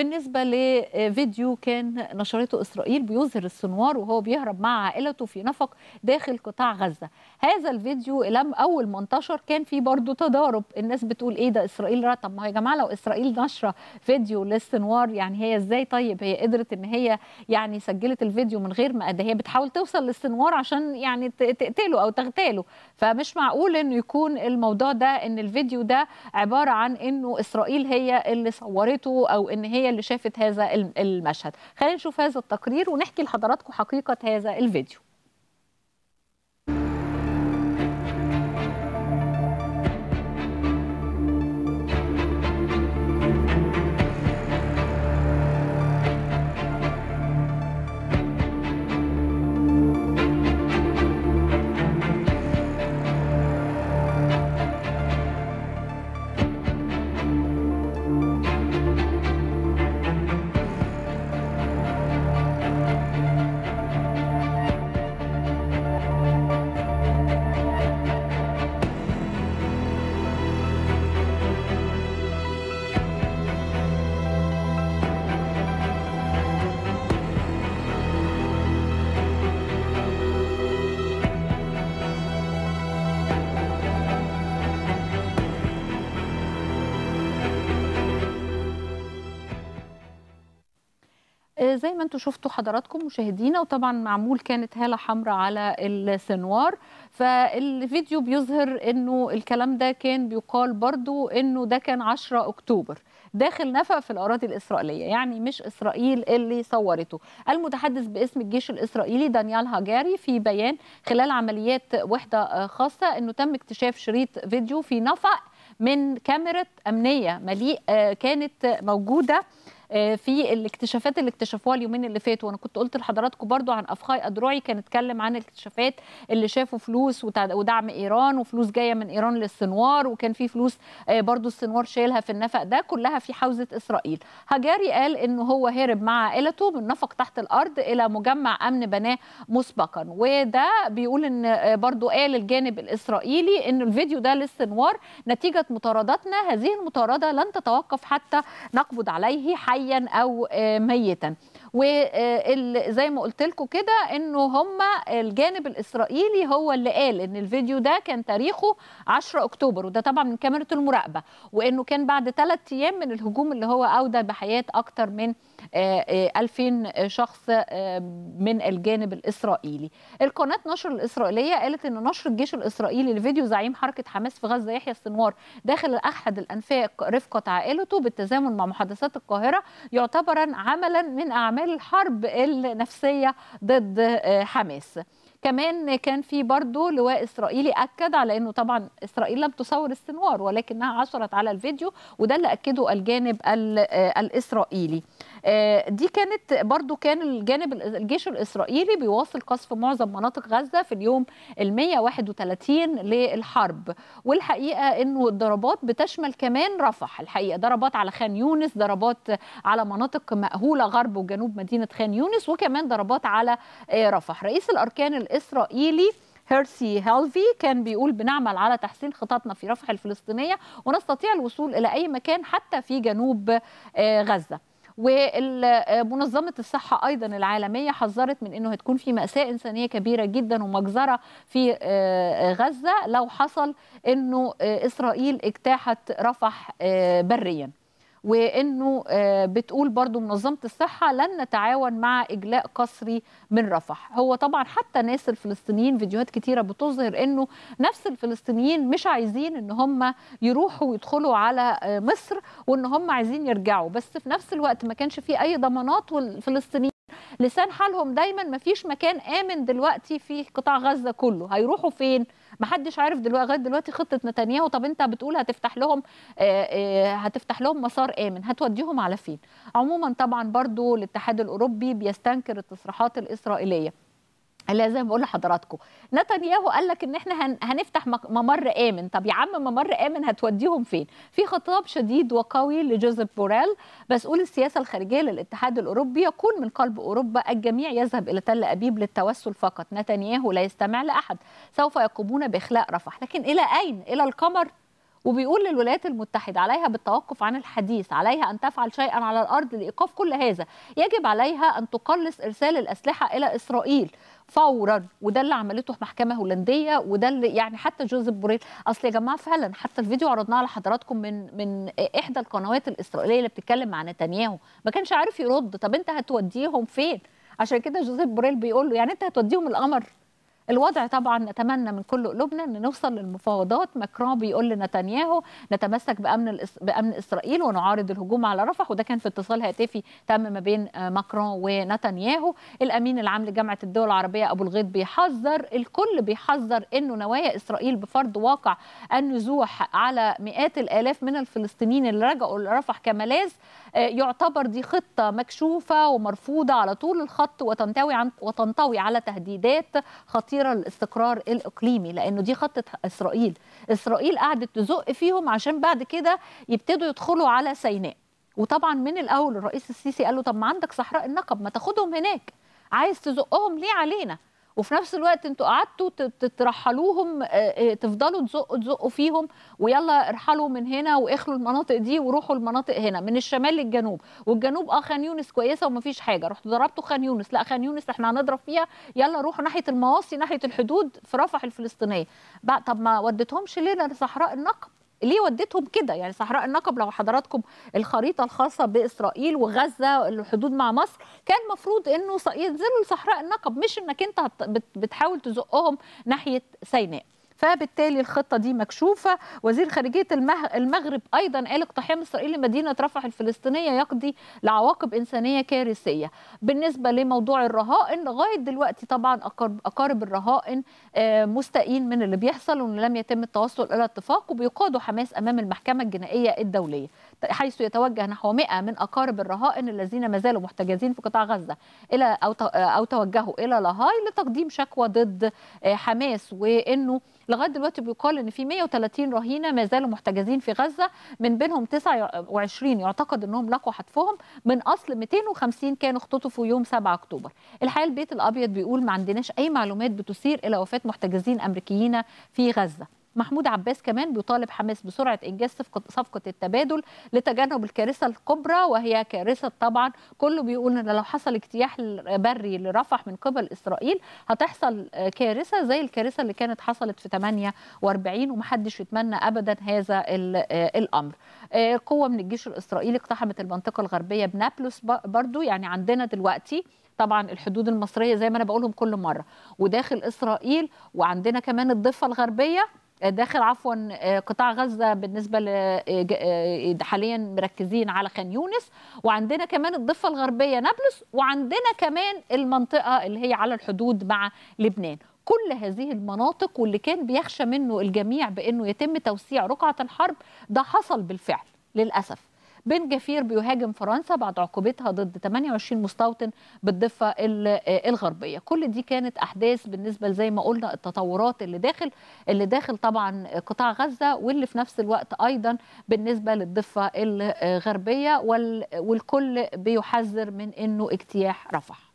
بالنسبة لفيديو آه، كان نشرته إسرائيل بيظهر السنوار وهو بيهرب مع عائلته في نفق داخل قطاع غزة هذا الفيديو لم أول ما انتشر كان في برضه تضارب الناس بتقول إيه ده إسرائيل رأى طب ما يا جماعة لو إسرائيل نشرة فيديو للسنوار يعني هي إزاي طيب هي قدرت إن هي يعني سجلت الفيديو من غير ما هي بتحاول توصل للسنوار عشان يعني تقتله أو تغتاله فمش معقول إنه يكون الموضوع ده إن الفيديو ده عبارة عن إنه إسرائيل هي اللي صورته أو إن هي اللي شافت هذا المشهد خلينا نشوف هذا التقرير ونحكي لحضراتكم حقيقة هذا الفيديو زي ما انتم شفتوا حضراتكم مشاهدينا وطبعا معمول كانت هاله حمراء على السنوار فالفيديو بيظهر انه الكلام ده كان بيقال برضو انه ده كان 10 اكتوبر داخل نفق في الاراضي الاسرائيليه يعني مش اسرائيل اللي صورته المتحدث باسم الجيش الاسرائيلي دانيال هاجاري في بيان خلال عمليات وحده خاصه انه تم اكتشاف شريط فيديو في نفق من كاميرا امنيه مليء آه، كانت موجوده آه، في الاكتشافات اللي اكتشفوها اليومين اللي فاتوا وانا كنت قلت لحضراتكم برضو عن افخاي ادروعي كان اتكلم عن الاكتشافات اللي شافوا فلوس ودعم ايران وفلوس جايه من ايران للسنوار وكان في فلوس آه، برضو السنوار شايلها في النفق ده كلها في حوزه اسرائيل هجاري قال ان هو هرب مع عائلته من نفق تحت الارض الى مجمع امن بناه مسبقا وده بيقول ان آه، برضو قال الجانب الاسرائيلي ان الفيديو ده للسنوار نتيجه مطارداتنا هذه المطارده لن تتوقف حتى نقبض عليه حي حيا او آه، ميتا وزي ما قلت لكم كده انه هم الجانب الاسرائيلي هو اللي قال ان الفيديو ده كان تاريخه 10 اكتوبر وده طبعا من كاميرا المراقبه وانه كان بعد ثلاث ايام من الهجوم اللي هو اودى بحياه اكتر من 2000 آه، آه، آه، شخص من الجانب الاسرائيلي القناه نشر الاسرائيليه قالت ان نشر الجيش الاسرائيلي لفيديو زعيم حركه حماس في غزه يحيى السنوار داخل احد الانفاق رفقه عائلته بالتزامن مع محادثات القاهره يعتبرا عملا من اعمال الحرب النفسيه ضد حماس كمان كان في برضه لواء اسرائيلي اكد على انه طبعا اسرائيل لم تصور السنوار ولكنها عثرت على الفيديو وده اللي اكده الجانب الاسرائيلي آه، دي كانت برضو كان الجانب الجيش الإسرائيلي بيواصل قصف معظم مناطق غزة في اليوم ال 131 للحرب والحقيقة أنه الضربات بتشمل كمان رفح الحقيقة ضربات على خان يونس ضربات على مناطق مأهولة غرب وجنوب مدينة خان يونس وكمان ضربات على آه، رفح رئيس الأركان الإسرائيلي هيرسي هالفي كان بيقول بنعمل على تحسين خططنا في رفح الفلسطينية ونستطيع الوصول إلى أي مكان حتى في جنوب آه، غزة ومنظمه آه، الصحه ايضا العالميه حذرت من انه هتكون في ماساه انسانيه كبيره جدا ومجزره في آه، آه، غزه لو حصل انه اسرائيل اجتاحت رفح بريا وانه آه، بتقول برضو منظمه الصحه لن نتعاون مع اجلاء قسري من رفح هو طبعا حتى ناس الفلسطينيين فيديوهات كتيره بتظهر انه نفس الفلسطينيين مش عايزين ان هم يروحوا ويدخلوا على آه، مصر وان هم عايزين يرجعوا بس في نفس الوقت ما كانش في اي ضمانات والفلسطينيين لسان حالهم دايما ما فيش مكان امن دلوقتي في قطاع غزه كله هيروحوا فين ما حدش عارف دلوقتي لغايه دلوقتي خطه نتنياهو طب انت بتقول هتفتح لهم آه، آه، هتفتح لهم مسار امن هتوديهم على فين عموما طبعا برضو الاتحاد الاوروبي بيستنكر التصريحات الاسرائيليه لا زي ما بقول لحضراتكم نتنياهو قال لك ان احنا هنفتح ممر امن طب يا عم ممر امن هتوديهم فين في خطاب شديد وقوي لجوزيف بوريل مسؤول السياسه الخارجيه للاتحاد الاوروبي يقول من قلب اوروبا الجميع يذهب الى تل ابيب للتوسل فقط نتنياهو لا يستمع لاحد سوف يقومون باخلاء رفح لكن الى اين الى القمر وبيقول للولايات المتحدة عليها بالتوقف عن الحديث عليها أن تفعل شيئا على الأرض لإيقاف كل هذا يجب عليها أن تقلص إرسال الأسلحة إلى إسرائيل فورا وده اللي عملته محكمه هولنديه وده اللي يعني حتى جوزيف بوريل اصل يا جماعه فعلا حتى الفيديو عرضناه لحضراتكم من من احدى القنوات الاسرائيليه اللي بتتكلم مع نتنياهو ما كانش عارف يرد طب انت هتوديهم فين عشان كده جوزيف بوريل بيقول له يعني انت هتوديهم القمر الوضع طبعا نتمنى من كل قلوبنا ان نوصل للمفاوضات ماكرون بيقول لنتنياهو نتمسك بامن بامن اسرائيل ونعارض الهجوم على رفح وده كان في اتصال هاتفي تم ما بين ماكرون ونتنياهو الامين العام لجامعه الدول العربيه ابو الغيط بيحذر الكل بيحذر انه نوايا اسرائيل بفرض واقع النزوح على مئات الالاف من الفلسطينيين اللي رجعوا لرفح كملاذ آه، يعتبر دي خطة مكشوفة ومرفوضة على طول الخط وتنطوي, عن وتنطوي على تهديدات خطيرة للاستقرار الإقليمي لأنه دي خطة إسرائيل إسرائيل قعدت تزق فيهم عشان بعد كده يبتدوا يدخلوا على سيناء وطبعا من الأول الرئيس السيسي قال له طب ما عندك صحراء النقب ما تاخدهم هناك عايز تزقهم ليه علينا وفي نفس الوقت انتوا قعدتوا تترحلوهم آه، آه، تفضلوا تزقوا تزقوا فيهم ويلا ارحلوا من هنا واخلوا المناطق دي وروحوا المناطق هنا من الشمال للجنوب والجنوب اه خان يونس كويسه ومفيش حاجه رحتوا ضربتوا خان يونس لا خان يونس احنا هنضرب فيها يلا روحوا ناحيه المواصي ناحيه الحدود في رفح الفلسطينيه طب ما وديتهمش ليه لصحراء النقب ليه ودتهم كده يعني صحراء النقب لو حضراتكم الخريطه الخاصه باسرائيل وغزه الحدود مع مصر كان المفروض انه ينزلوا لصحراء النقب مش انك انت بتحاول تزقهم ناحيه سيناء فبالتالي الخطه دي مكشوفه وزير خارجيه المغرب ايضا قال اقتحام اسرائيل لمدينه رفح الفلسطينيه يقضي لعواقب انسانيه كارثيه بالنسبه لموضوع الرهائن لغايه دلوقتي طبعا اقارب الرهائن آه، مستائين من اللي بيحصل وان لم يتم التوصل الى اتفاق وبيقادوا حماس امام المحكمه الجنائيه الدوليه حيث يتوجه نحو 100 من أقارب الرهائن الذين ما زالوا محتجزين في قطاع غزة إلى أو أو توجهوا إلى لاهاي لتقديم شكوى ضد آه، حماس وإنه لغايه دلوقتي بيقال ان في 130 رهينه ما زالوا محتجزين في غزه من بينهم 29 يعتقد انهم لقوا حتفهم من اصل 250 كانوا اختطفوا يوم 7 اكتوبر. الحقيقه البيت الابيض بيقول ما عندناش اي معلومات بتثير الى وفاه محتجزين امريكيين في غزه. محمود عباس كمان بيطالب حماس بسرعه انجاز صفقه التبادل لتجنب الكارثه الكبرى وهي كارثه طبعا كله بيقول ان لو حصل اجتياح بري لرفح من قبل اسرائيل هتحصل كارثه زي الكارثه اللي كانت حصلت في 48 ومحدش يتمنى ابدا هذا الامر آه، قوه من الجيش الاسرائيلي اقتحمت المنطقه الغربيه بنابلس برضو يعني عندنا دلوقتي طبعا الحدود المصريه زي ما انا بقولهم كل مره وداخل اسرائيل وعندنا كمان الضفه الغربيه داخل عفوا آه، قطاع غزه بالنسبه ل آه، آه، إيه، حاليا مركزين على خان يونس وعندنا كمان الضفه الغربيه نابلس وعندنا كمان المنطقه اللي هي على الحدود مع لبنان كل هذه المناطق واللي كان بيخشى منه الجميع بانه يتم توسيع رقعه الحرب ده حصل بالفعل للاسف بن جفير بيهاجم فرنسا بعد عقوبتها ضد 28 مستوطن بالضفه الغربيه كل دي كانت احداث بالنسبه زي ما قلنا التطورات اللي داخل اللي داخل طبعا قطاع غزه واللي في نفس الوقت ايضا بالنسبه للضفه الغربيه والكل بيحذر من انه اجتياح رفح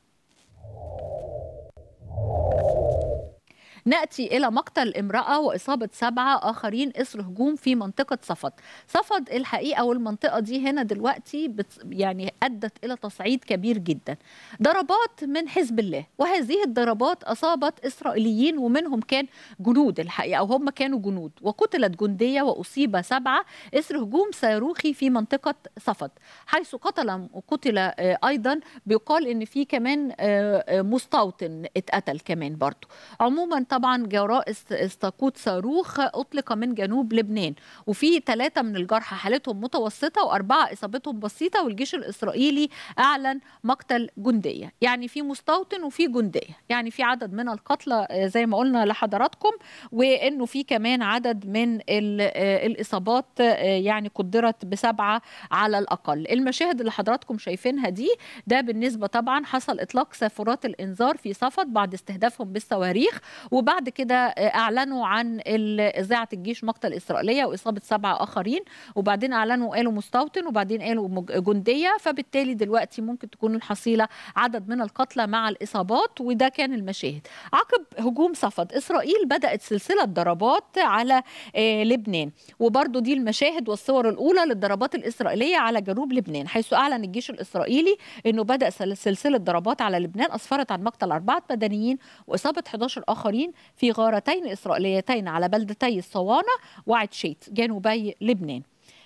نأتي إلى مقتل امرأة وإصابة سبعة آخرين إثر هجوم في منطقة صفد صفد الحقيقة والمنطقة دي هنا دلوقتي بت يعني أدت إلى تصعيد كبير جدا ضربات من حزب الله وهذه الضربات أصابت إسرائيليين ومنهم كان جنود الحقيقة وهم كانوا جنود وقتلت جندية وأصيب سبعة إثر هجوم صاروخي في منطقة صفد حيث قتل قتل آه، أيضا بيقال إن في كمان آه، آه، مستوطن اتقتل كمان برضه عموما طبعا جراء استاقوت صاروخ اطلق من جنوب لبنان وفي ثلاثه من الجرحى حالتهم متوسطه واربعه اصابتهم بسيطه والجيش الاسرائيلي اعلن مقتل جنديه يعني في مستوطن وفي جنديه يعني في عدد من القتلى آه، زي ما قلنا لحضراتكم وانه في كمان عدد من آه، الاصابات آه، يعني قدرت بسبعه على الاقل المشاهد اللي حضراتكم شايفينها دي ده بالنسبه طبعا حصل اطلاق سافورات الانذار في صفد بعد استهدافهم بالصواريخ وبعد كده آه، اعلنوا عن اذاعه الجيش مقتل اسرائيليه واصابه سبعه اخرين وبعدين اعلنوا قالوا مستوطن وبعدين قالوا جنديه فبالتالي دلوقتي ممكن تكون الحصيله عدد من القتلى مع الاصابات وده كان المشاهد عقب هجوم صفد اسرائيل بدات سلسله ضربات على آه، لبنان وبرده دي المشاهد والصور الاولى للضربات الاسرائيليه على جنوب لبنان حيث اعلن الجيش الاسرائيلي انه بدا سلسله ضربات على لبنان اسفرت عن مقتل اربعه مدنيين واصابه 11 اخرين في غارتين إسرائيليتين على بلدتي الصوانة وعتشيت جنوبي لبنان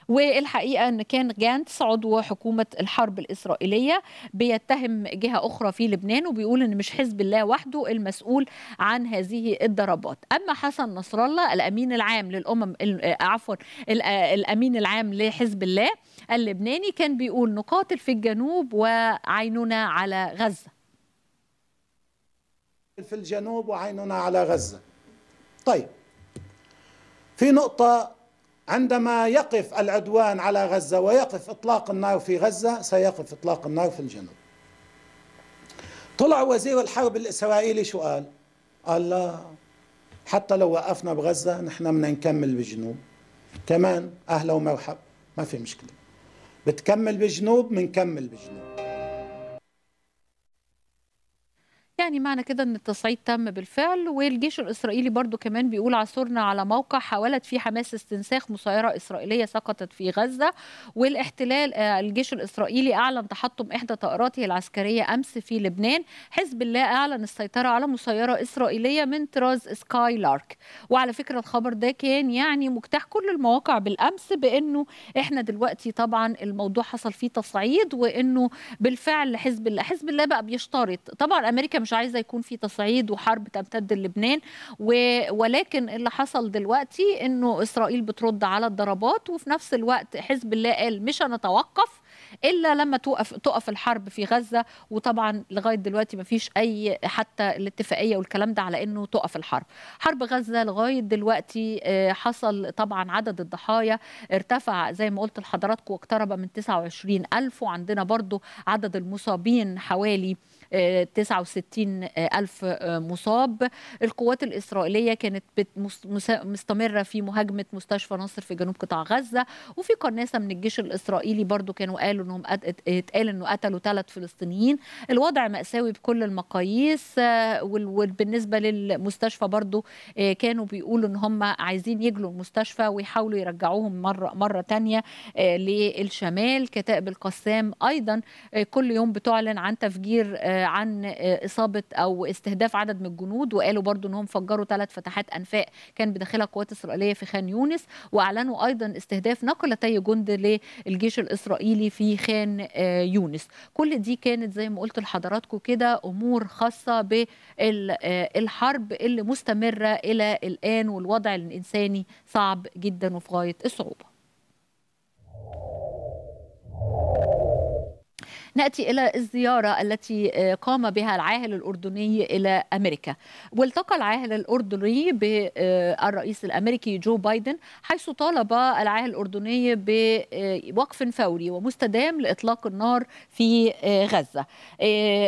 والحقيقه ان كان جانتس عضو حكومه الحرب الاسرائيليه بيتهم جهه اخرى في لبنان وبيقول ان مش حزب الله وحده المسؤول عن هذه الضربات اما حسن نصر الله الامين العام للامم آه، عفوا آه، الامين العام لحزب الله اللبناني كان بيقول نقاتل في الجنوب وعيننا على غزه في الجنوب وعيننا على غزة طيب في نقطة عندما يقف العدوان على غزة ويقف إطلاق النار في غزة سيقف إطلاق النار في الجنوب طلع وزير الحرب الإسرائيلي شو قال قال لا حتى لو وقفنا بغزة نحن بدنا نكمل بالجنوب كمان أهلا ومرحب ما في مشكلة بتكمل بالجنوب منكمل بالجنوب يعني معنى كده ان التصعيد تم بالفعل والجيش الاسرائيلي برضو كمان بيقول عثرنا على موقع حاولت فيه حماس استنساخ مسيره اسرائيليه سقطت في غزه والاحتلال آه، الجيش الاسرائيلي اعلن تحطم احدى طائراته العسكريه امس في لبنان حزب الله اعلن السيطره على مسيره اسرائيليه من طراز سكاي لارك وعلى فكره الخبر ده كان يعني مجتاح كل المواقع بالامس بانه احنا دلوقتي طبعا الموضوع حصل فيه تصعيد وانه بالفعل حزب الله حزب الله بقى بيشترط طبعا امريكا مش عايزه يكون في تصعيد وحرب تمتد للبنان ولكن اللي حصل دلوقتي انه اسرائيل بترد على الضربات وفي نفس الوقت حزب الله قال مش هنتوقف الا لما توقف تقف الحرب في غزه وطبعا لغايه دلوقتي ما فيش اي حتى الاتفاقيه والكلام ده على انه تقف الحرب حرب غزه لغايه دلوقتي آه، حصل طبعا عدد الضحايا ارتفع زي ما قلت لحضراتكم اقترب من 29 ألف وعندنا برضو عدد المصابين حوالي 69 آه، ألف آه، مصاب القوات الإسرائيلية كانت مستمرة في مهاجمة مستشفى نصر في جنوب قطاع غزة وفي قناصة من الجيش الإسرائيلي برضو كانوا قالوا أنهم اتقال أنه قتلوا ثلاث فلسطينيين الوضع مأساوي بكل المقاييس آه، وبالنسبة للمستشفى برضو كانوا بيقولوا أن هم عايزين يجلوا المستشفى ويحاولوا يرجعوهم مرة, مرة تانية للشمال كتائب القسام أيضا كل يوم بتعلن عن تفجير عن آه، اصابه او استهداف عدد من الجنود وقالوا برضو انهم فجروا ثلاث فتحات انفاق كان بداخلها قوات اسرائيليه في خان يونس واعلنوا ايضا استهداف نقلتي جند للجيش الاسرائيلي في خان آه، يونس كل دي كانت زي ما قلت لحضراتكم كده امور خاصه بالحرب آه، اللي مستمره الى الان والوضع الانساني صعب جدا وفي غايه الصعوبه ناتي الى الزياره التي آه، قام بها العاهل الاردني الى امريكا والتقى العاهل الاردني بالرئيس آه، الامريكي جو بايدن حيث طالب العاهل الاردني بوقف آه، فوري ومستدام لاطلاق النار في غزه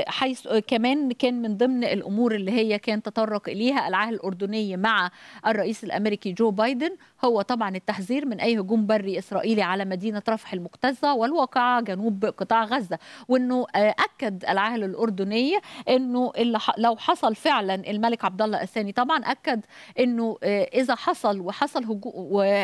حيث كمان كان من ضمن الامور اللي هي كان تطرق اليها العاهل الاردني مع الرئيس الامريكي جو بايدن هو طبعا التحذير من اي هجوم بري اسرائيلي على مدينه رفح المكتزه والواقعه جنوب قطاع غزه وانه آه، اكد العاهل الاردني انه لو حصل فعلا الملك عبد الله الثاني طبعا اكد انه آه، اذا حصل وحصل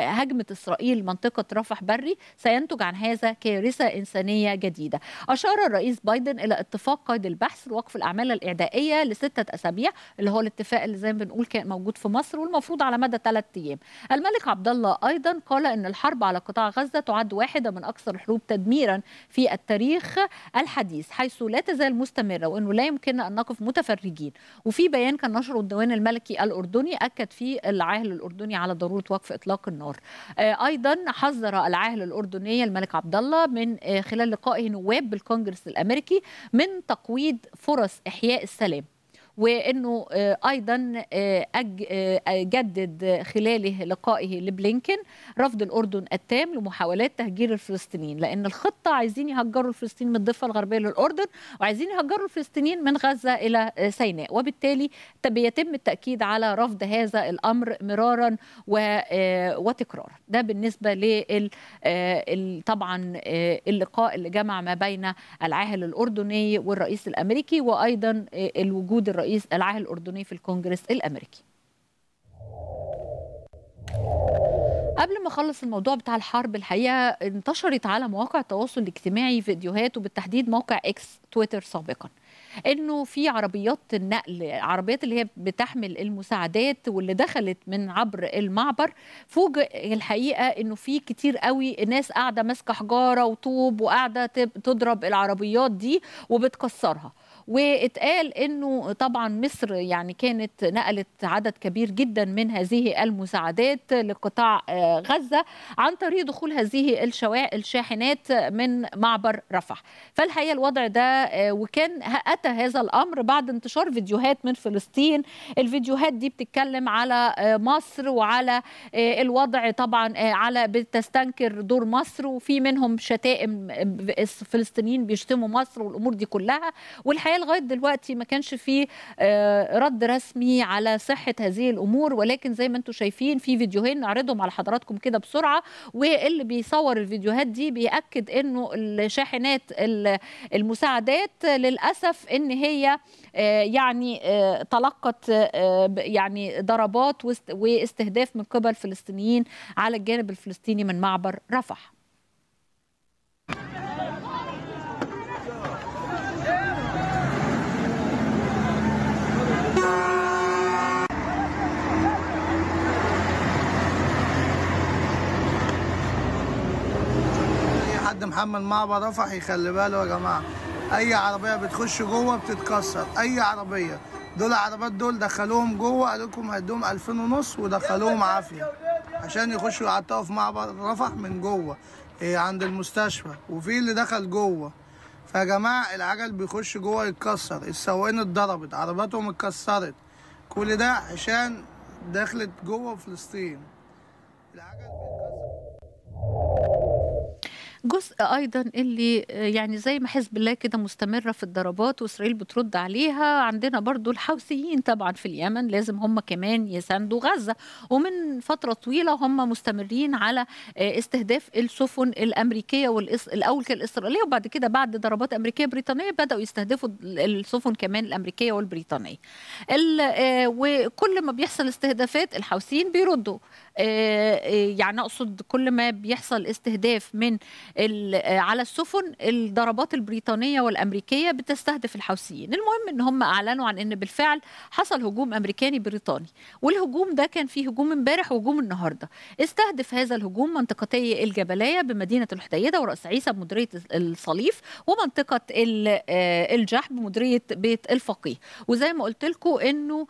هجمه اسرائيل منطقه رفح بري سينتج عن هذا كارثه انسانيه جديده اشار الرئيس بايدن الى اتفاق قيد البحث لوقف الاعمال الاعدائيه لسته اسابيع اللي هو الاتفاق اللي زي ما بنقول كان موجود في مصر والمفروض على مدى ثلاث ايام الملك عبد الله ايضا قال ان الحرب على قطاع غزه تعد واحده من اكثر الحروب تدميرا في التاريخ الحديث حيث لا تزال مستمرة وأنه لا يمكن أن نقف متفرجين وفي بيان كان نشره الديوان الملكي الأردني أكد فيه العاهل الأردني على ضرورة وقف إطلاق النار آه، أيضا حذر العاهل الأردني الملك عبد الله من آه، خلال لقائه نواب بالكونجرس الأمريكي من تقويض فرص إحياء السلام وانه آه، ايضا آه، آه، جدد خلاله لقائه لبلينكن رفض الاردن التام لمحاولات تهجير الفلسطينيين لان الخطه عايزين يهجروا الفلسطينيين من الضفه الغربيه للاردن وعايزين يهجروا الفلسطينيين من غزه الى سيناء وبالتالي بيتم التاكيد على رفض هذا الامر مرارا وتكرارا ده بالنسبه لل طبعا اللقاء اللي جمع ما بين العاهل الاردني والرئيس الامريكي وايضا الوجود الرئيس رئيس العاهل الأردني في الكونجرس الأمريكي قبل ما اخلص الموضوع بتاع الحرب الحقيقه انتشرت على مواقع التواصل الاجتماعي فيديوهات وبالتحديد موقع اكس تويتر سابقا انه في عربيات النقل عربيات اللي هي بتحمل المساعدات واللي دخلت من عبر المعبر فوجئ الحقيقه انه في كتير قوي ناس قاعده ماسكه حجاره وطوب وقاعده تضرب العربيات دي وبتكسرها واتقال انه طبعا مصر يعني كانت نقلت عدد كبير جدا من هذه المساعدات لقطاع آه، غزه عن طريق دخول هذه الشواع الشاحنات من معبر رفح فالحقيقه الوضع ده آه، وكان اتى هذا الامر بعد انتشار فيديوهات من فلسطين الفيديوهات دي بتتكلم على آه، مصر وعلى الوضع طبعا على بتستنكر دور مصر وفي منهم شتائم الفلسطينيين بيشتموا مصر والامور دي كلها والحقيقه لغايه دلوقتي ما كانش فيه آه، رد رسمي على صحه هذه الامور ولكن زي ما انتم شايفين في فيديوهين نعرضهم على حضراتكم كده بسرعه واللي بيصور الفيديوهات دي بياكد انه الشاحنات المساعدات للاسف ان هي آه، يعني آه، تلقت يعني ضربات واستهداف من قبل فلسطينيين على الجانب الفلسطيني من معبر رفح حد محمد معبر رفح يخلي باله يا جماعه اي عربيه بتخش جوه بتتكسر اي عربيه دول العربات دول دخلوهم جوه قال لكم هدوهم 2000 ونص ودخلوهم عافيه عشان يخشوا يعطوا في معبر رفح من جوه إيه عند المستشفى وفي اللي دخل جوه فيا جماعه العجل بيخش جوه يتكسر السواقين اتضربت عرباتهم اتكسرت كل ده عشان دخلت جوه فلسطين العجل جزء ايضا اللي آه، يعني زي ما حزب الله كده مستمره في الضربات واسرائيل بترد عليها عندنا برضو الحوثيين طبعا في اليمن لازم هم كمان يساندوا غزه ومن فتره طويله هم مستمرين على آه، استهداف السفن الامريكيه كان الاسرائيليه وبعد كده بعد ضربات امريكيه بريطانيه بداوا يستهدفوا السفن كمان الامريكيه والبريطانيه آه، وكل ما بيحصل استهدافات الحوثيين بيردوا آه، آه، يعني اقصد كل ما بيحصل استهداف من آه، على السفن الضربات البريطانيه والامريكيه بتستهدف الحوثيين المهم ان هم اعلنوا عن ان بالفعل حصل هجوم امريكاني بريطاني والهجوم ده كان فيه هجوم امبارح وهجوم النهارده استهدف هذا الهجوم منطقتي الجبليه بمدينه الحديده وراس عيسى بمديريه الصليف ومنطقه الجح بمديريه بيت الفقيه وزي ما قلت لكم انه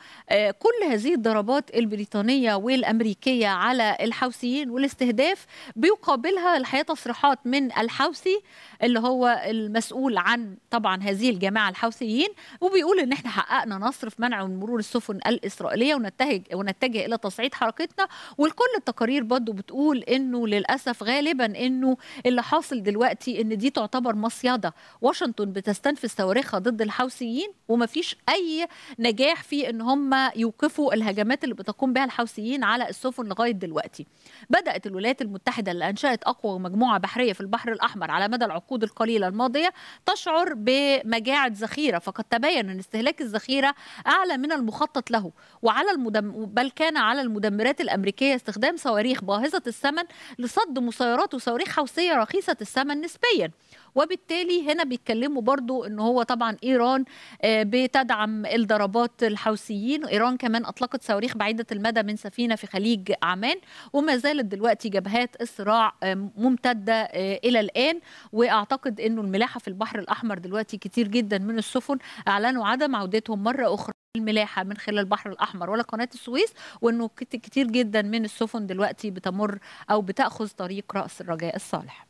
كل هذه الضربات البريطانيه والامريكيه على الحوثيين والاستهداف بيقابلها الحقيقه تصريحات من الحوثي اللي هو المسؤول عن طبعا هذه الجماعه الحوثيين وبيقول ان احنا حققنا نصر في منع من مرور السفن الاسرائيليه ونتهج ونتجه الى تصعيد حركتنا والكل التقارير برضه بتقول انه للاسف غالبا انه اللي حاصل دلوقتي ان دي تعتبر مصيده واشنطن بتستنفذ صواريخها ضد الحوثيين ومفيش اي نجاح في ان هم يوقفوا الهجمات اللي بتقوم بها الحوثيين على السفن لغايه لغايه دلوقتي بدات الولايات المتحده اللي انشات اقوى مجموعه بحريه في البحر الاحمر على مدى العقود القليله الماضيه تشعر بمجاعه ذخيره فقد تبين ان استهلاك الذخيره اعلى من المخطط له وعلى المدم بل كان على المدمرات الامريكيه استخدام صواريخ باهظه الثمن لصد مسيرات وصواريخ حوثيه رخيصه الثمن نسبيا وبالتالي هنا بيتكلموا برضو ان هو طبعا ايران آه، بتدعم الضربات الحوثيين ايران كمان اطلقت صواريخ بعيده المدى من سفينه في خليج عمان وما زالت دلوقتي جبهات الصراع آه، ممتده آه، الى الان واعتقد انه الملاحه في البحر الاحمر دلوقتي كتير جدا من السفن اعلنوا عدم عودتهم مره اخرى الملاحة من خلال البحر الأحمر ولا قناة السويس وأنه كتير جدا من السفن دلوقتي بتمر أو بتأخذ طريق رأس الرجاء الصالح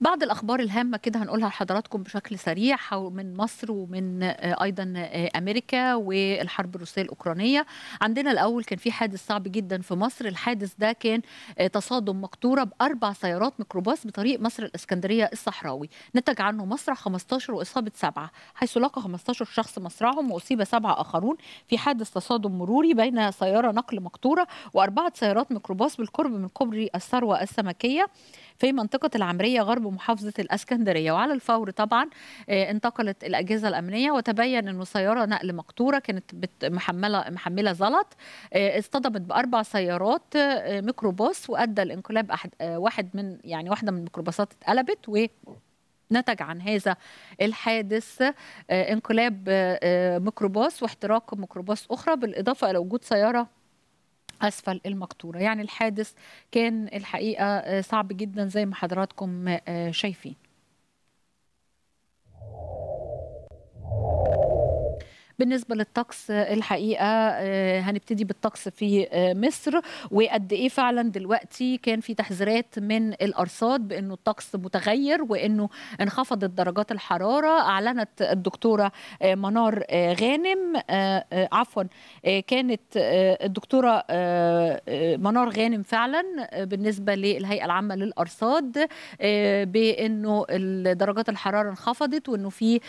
بعض الاخبار الهامه كده هنقولها لحضراتكم بشكل سريع من مصر ومن آه، ايضا آه، امريكا والحرب الروسيه الاوكرانيه عندنا الاول كان في حادث صعب جدا في مصر الحادث ده كان آه، تصادم مقطوره باربع سيارات ميكروباص بطريق مصر الاسكندريه الصحراوي نتج عنه مسرح 15 واصابه سبعه حيث لقى 15 شخص مسرعهم واصيب سبعه اخرون في حادث تصادم مروري بين سياره نقل مقطوره واربعه سيارات ميكروباص بالقرب من كوبري الثروه السمكيه في منطقة العمرية غرب محافظة الأسكندرية وعلى الفور طبعا آه، انتقلت الأجهزة الأمنية وتبين أنه سيارة نقل مقطورة كانت محملة محملة زلط آه، اصطدمت بأربع سيارات آه، ميكروباص وأدى الانقلاب واحد من يعني واحدة من الميكروباصات اتقلبت و نتج عن هذا الحادث انقلاب ميكروباص واحتراق ميكروباص اخرى بالاضافه الى وجود سياره اسفل المقطوره يعني الحادث كان الحقيقه آه، صعب جدا زي ما حضراتكم آه، شايفين بالنسبه للطقس آه، الحقيقه آه، هنبتدي بالطقس في آه، مصر وقد ايه فعلا دلوقتي كان في تحذيرات من الارصاد بانه الطقس متغير وانه انخفضت درجات الحراره اعلنت الدكتوره منار غانم عفوا كانت الدكتوره منار غانم فعلا بالنسبه للهيئه العامه للارصاد بانه درجات الحراره انخفضت وانه في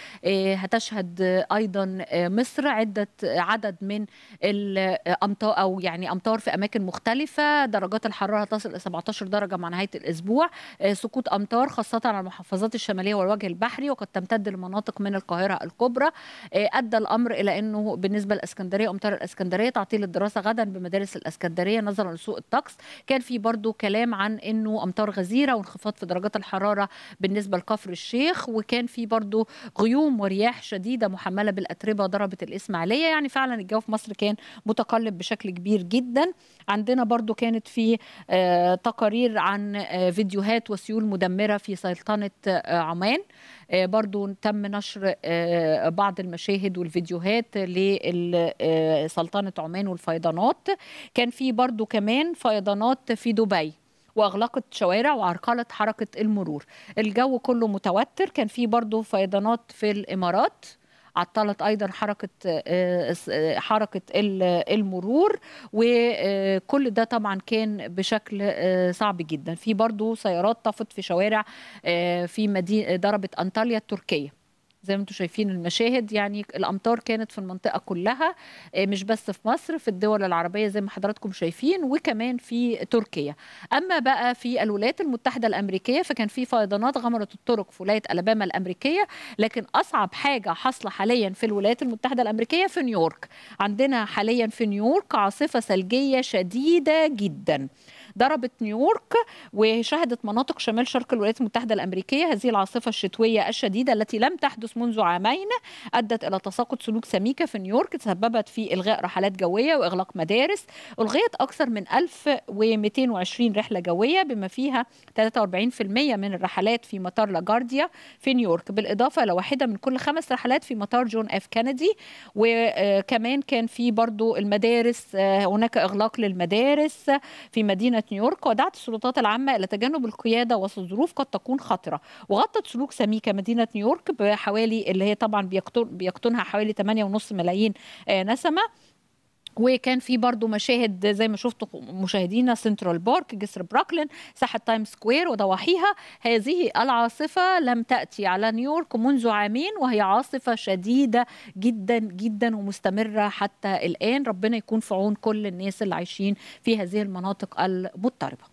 هتشهد ايضا مصر عده عدد من الامطار او يعني امطار في اماكن مختلفه درجات الحراره تصل الى 17 درجه مع نهايه الاسبوع آه، سقوط امطار خاصه على المحافظات الشماليه والوجه البحري وقد تمتد لمناطق من القاهره الكبرى آه، ادى الامر الى انه بالنسبه للاسكندريه امطار الاسكندريه تعطيل الدراسه غدا بمدارس الاسكندريه نظرا لسوء الطقس كان في برضو كلام عن انه امطار غزيره وانخفاض في درجات الحراره بالنسبه لكفر الشيخ وكان في برضو غيوم ورياح شديده محمله بالاتربه ضرب ضربت الاسماعيليه يعني فعلا الجو في مصر كان متقلب بشكل كبير جدا عندنا برضو كانت في آه، تقارير عن آه، فيديوهات وسيول مدمره في سلطنه آه، عمان برضو تم نشر بعض المشاهد والفيديوهات لسلطنه عمان والفيضانات كان في برضو كمان فيضانات في دبي واغلقت شوارع وعرقلت حركه المرور الجو كله متوتر كان في برضه فيضانات في الامارات عطلت ايضا حركه آه، آه، حركه المرور وكل ده طبعا كان بشكل آه، صعب جدا في برضه سيارات طفت في شوارع في مدينه ضربت انطاليا التركيه زي ما انتم شايفين المشاهد يعني الامطار كانت في المنطقه كلها آه، مش بس في مصر في الدول العربيه زي ما حضراتكم شايفين وكمان في تركيا اما بقى في الولايات المتحده الامريكيه فكان في فيضانات غمرت الطرق في ولايه الاباما الامريكيه لكن اصعب حاجه حاصله حاليا في الولايات المتحده الامريكيه في نيويورك عندنا حاليا في نيويورك عاصفه ثلجيه شديده جدا ضربت نيويورك وشهدت مناطق شمال شرق الولايات المتحدة الأمريكية هذه العاصفة الشتوية الشديدة التي لم تحدث منذ عامين أدت إلى تساقط سلوك سميكة في نيويورك تسببت في إلغاء رحلات جوية وإغلاق مدارس ألغيت أكثر من 1220 رحلة جوية بما فيها 43% من الرحلات في مطار لاجارديا في نيويورك بالإضافة الى واحده من كل خمس رحلات في مطار جون اف كندي وكمان كان في برضو المدارس آه، هناك إغلاق للمدارس في مدينة نيويورك ودعت السلطات العامة إلى تجنب القيادة وسط ظروف قد تكون خطرة وغطت سلوك سميكة مدينة نيويورك بحوالي اللي هي طبعا بيقتنها حوالي 8.5 ملايين آه، نسمة وكان في برضه مشاهد زي ما شفتوا مشاهدينا سنترال بارك جسر براكلين ساحه تايم سكوير وضواحيها هذه العاصفه لم تاتي على نيويورك منذ عامين وهي عاصفه شديده جدا جدا ومستمره حتى الان ربنا يكون في عون كل الناس اللي عايشين في هذه المناطق المضطربه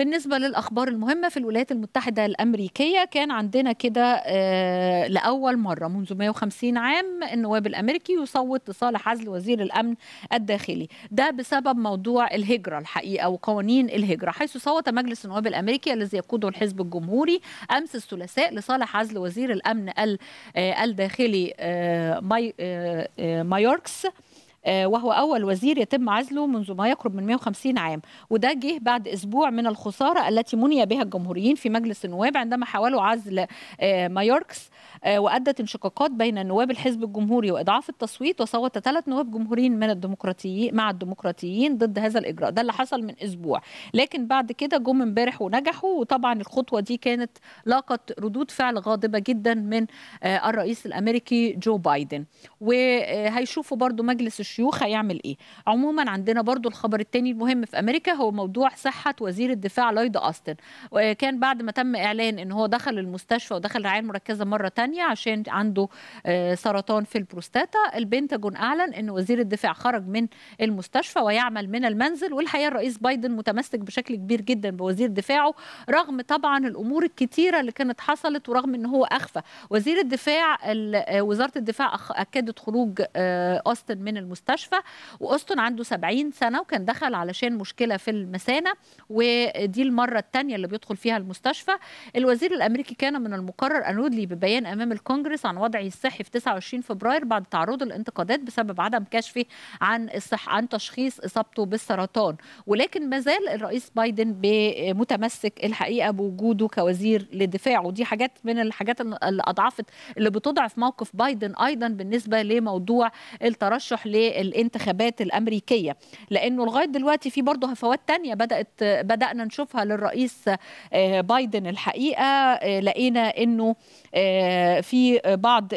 بالنسبه للاخبار المهمه في الولايات المتحده الامريكيه كان عندنا كده آه، لاول مره منذ 150 عام النواب الامريكي يصوت لصالح عزل وزير الامن الداخلي ده بسبب موضوع الهجره الحقيقه وقوانين الهجره حيث صوت مجلس النواب الامريكي الذي يقوده الحزب الجمهوري امس الثلاثاء لصالح عزل وزير الامن آه، الداخلي آه، مايوركس آه، وهو أول وزير يتم عزله منذ ما يقرب من 150 عام وده جه بعد أسبوع من الخسارة التي مني بها الجمهوريين في مجلس النواب عندما حاولوا عزل آه، مايوركس آه، وأدت انشقاقات بين نواب الحزب الجمهوري وإضعاف التصويت وصوت ثلاث نواب جمهوريين من الديمقراطيين مع الديمقراطيين ضد هذا الإجراء ده اللي حصل من أسبوع لكن بعد كده جم امبارح ونجحوا وطبعا الخطوة دي كانت لاقت ردود فعل غاضبة جدا من آه، الرئيس الأمريكي جو بايدن وهيشوفوا برضو مجلس الشيوخ هيعمل إيه عموما عندنا برضو الخبر التاني المهم في أمريكا هو موضوع صحة وزير الدفاع لويد أستن وكان آه، بعد ما تم إعلان إن هو دخل المستشفى ودخل الرعاية المركزة مرة تانية ثانية عشان عنده آه، سرطان في البروستاتا البنتاجون أعلن أن وزير الدفاع خرج من المستشفى ويعمل من المنزل والحقيقة الرئيس بايدن متمسك بشكل كبير جدا بوزير دفاعه رغم طبعا الأمور الكتيرة اللي كانت حصلت ورغم أنه هو أخفى وزير الدفاع آه، وزارة الدفاع أكدت خروج آه، أوستن من المستشفى وأوستن عنده 70 سنة وكان دخل علشان مشكلة في المثانة ودي المرة الثانية اللي بيدخل فيها المستشفى الوزير الأمريكي كان من المقرر أن يدلي ببيان أمام الكونجرس عن وضعه الصحي في 29 فبراير بعد تعرضه لانتقادات بسبب عدم كشفه عن الصح عن تشخيص إصابته بالسرطان ولكن ما زال الرئيس بايدن متمسك الحقيقة بوجوده كوزير للدفاع ودي حاجات من الحاجات اللي أضعفت اللي بتضعف موقف بايدن أيضا بالنسبة لموضوع الترشح للانتخابات الأمريكية لأنه لغاية دلوقتي في برضه هفوات تانية بدأت بدأنا نشوفها للرئيس آه، بايدن الحقيقة آه، لقينا أنه آه، في بعض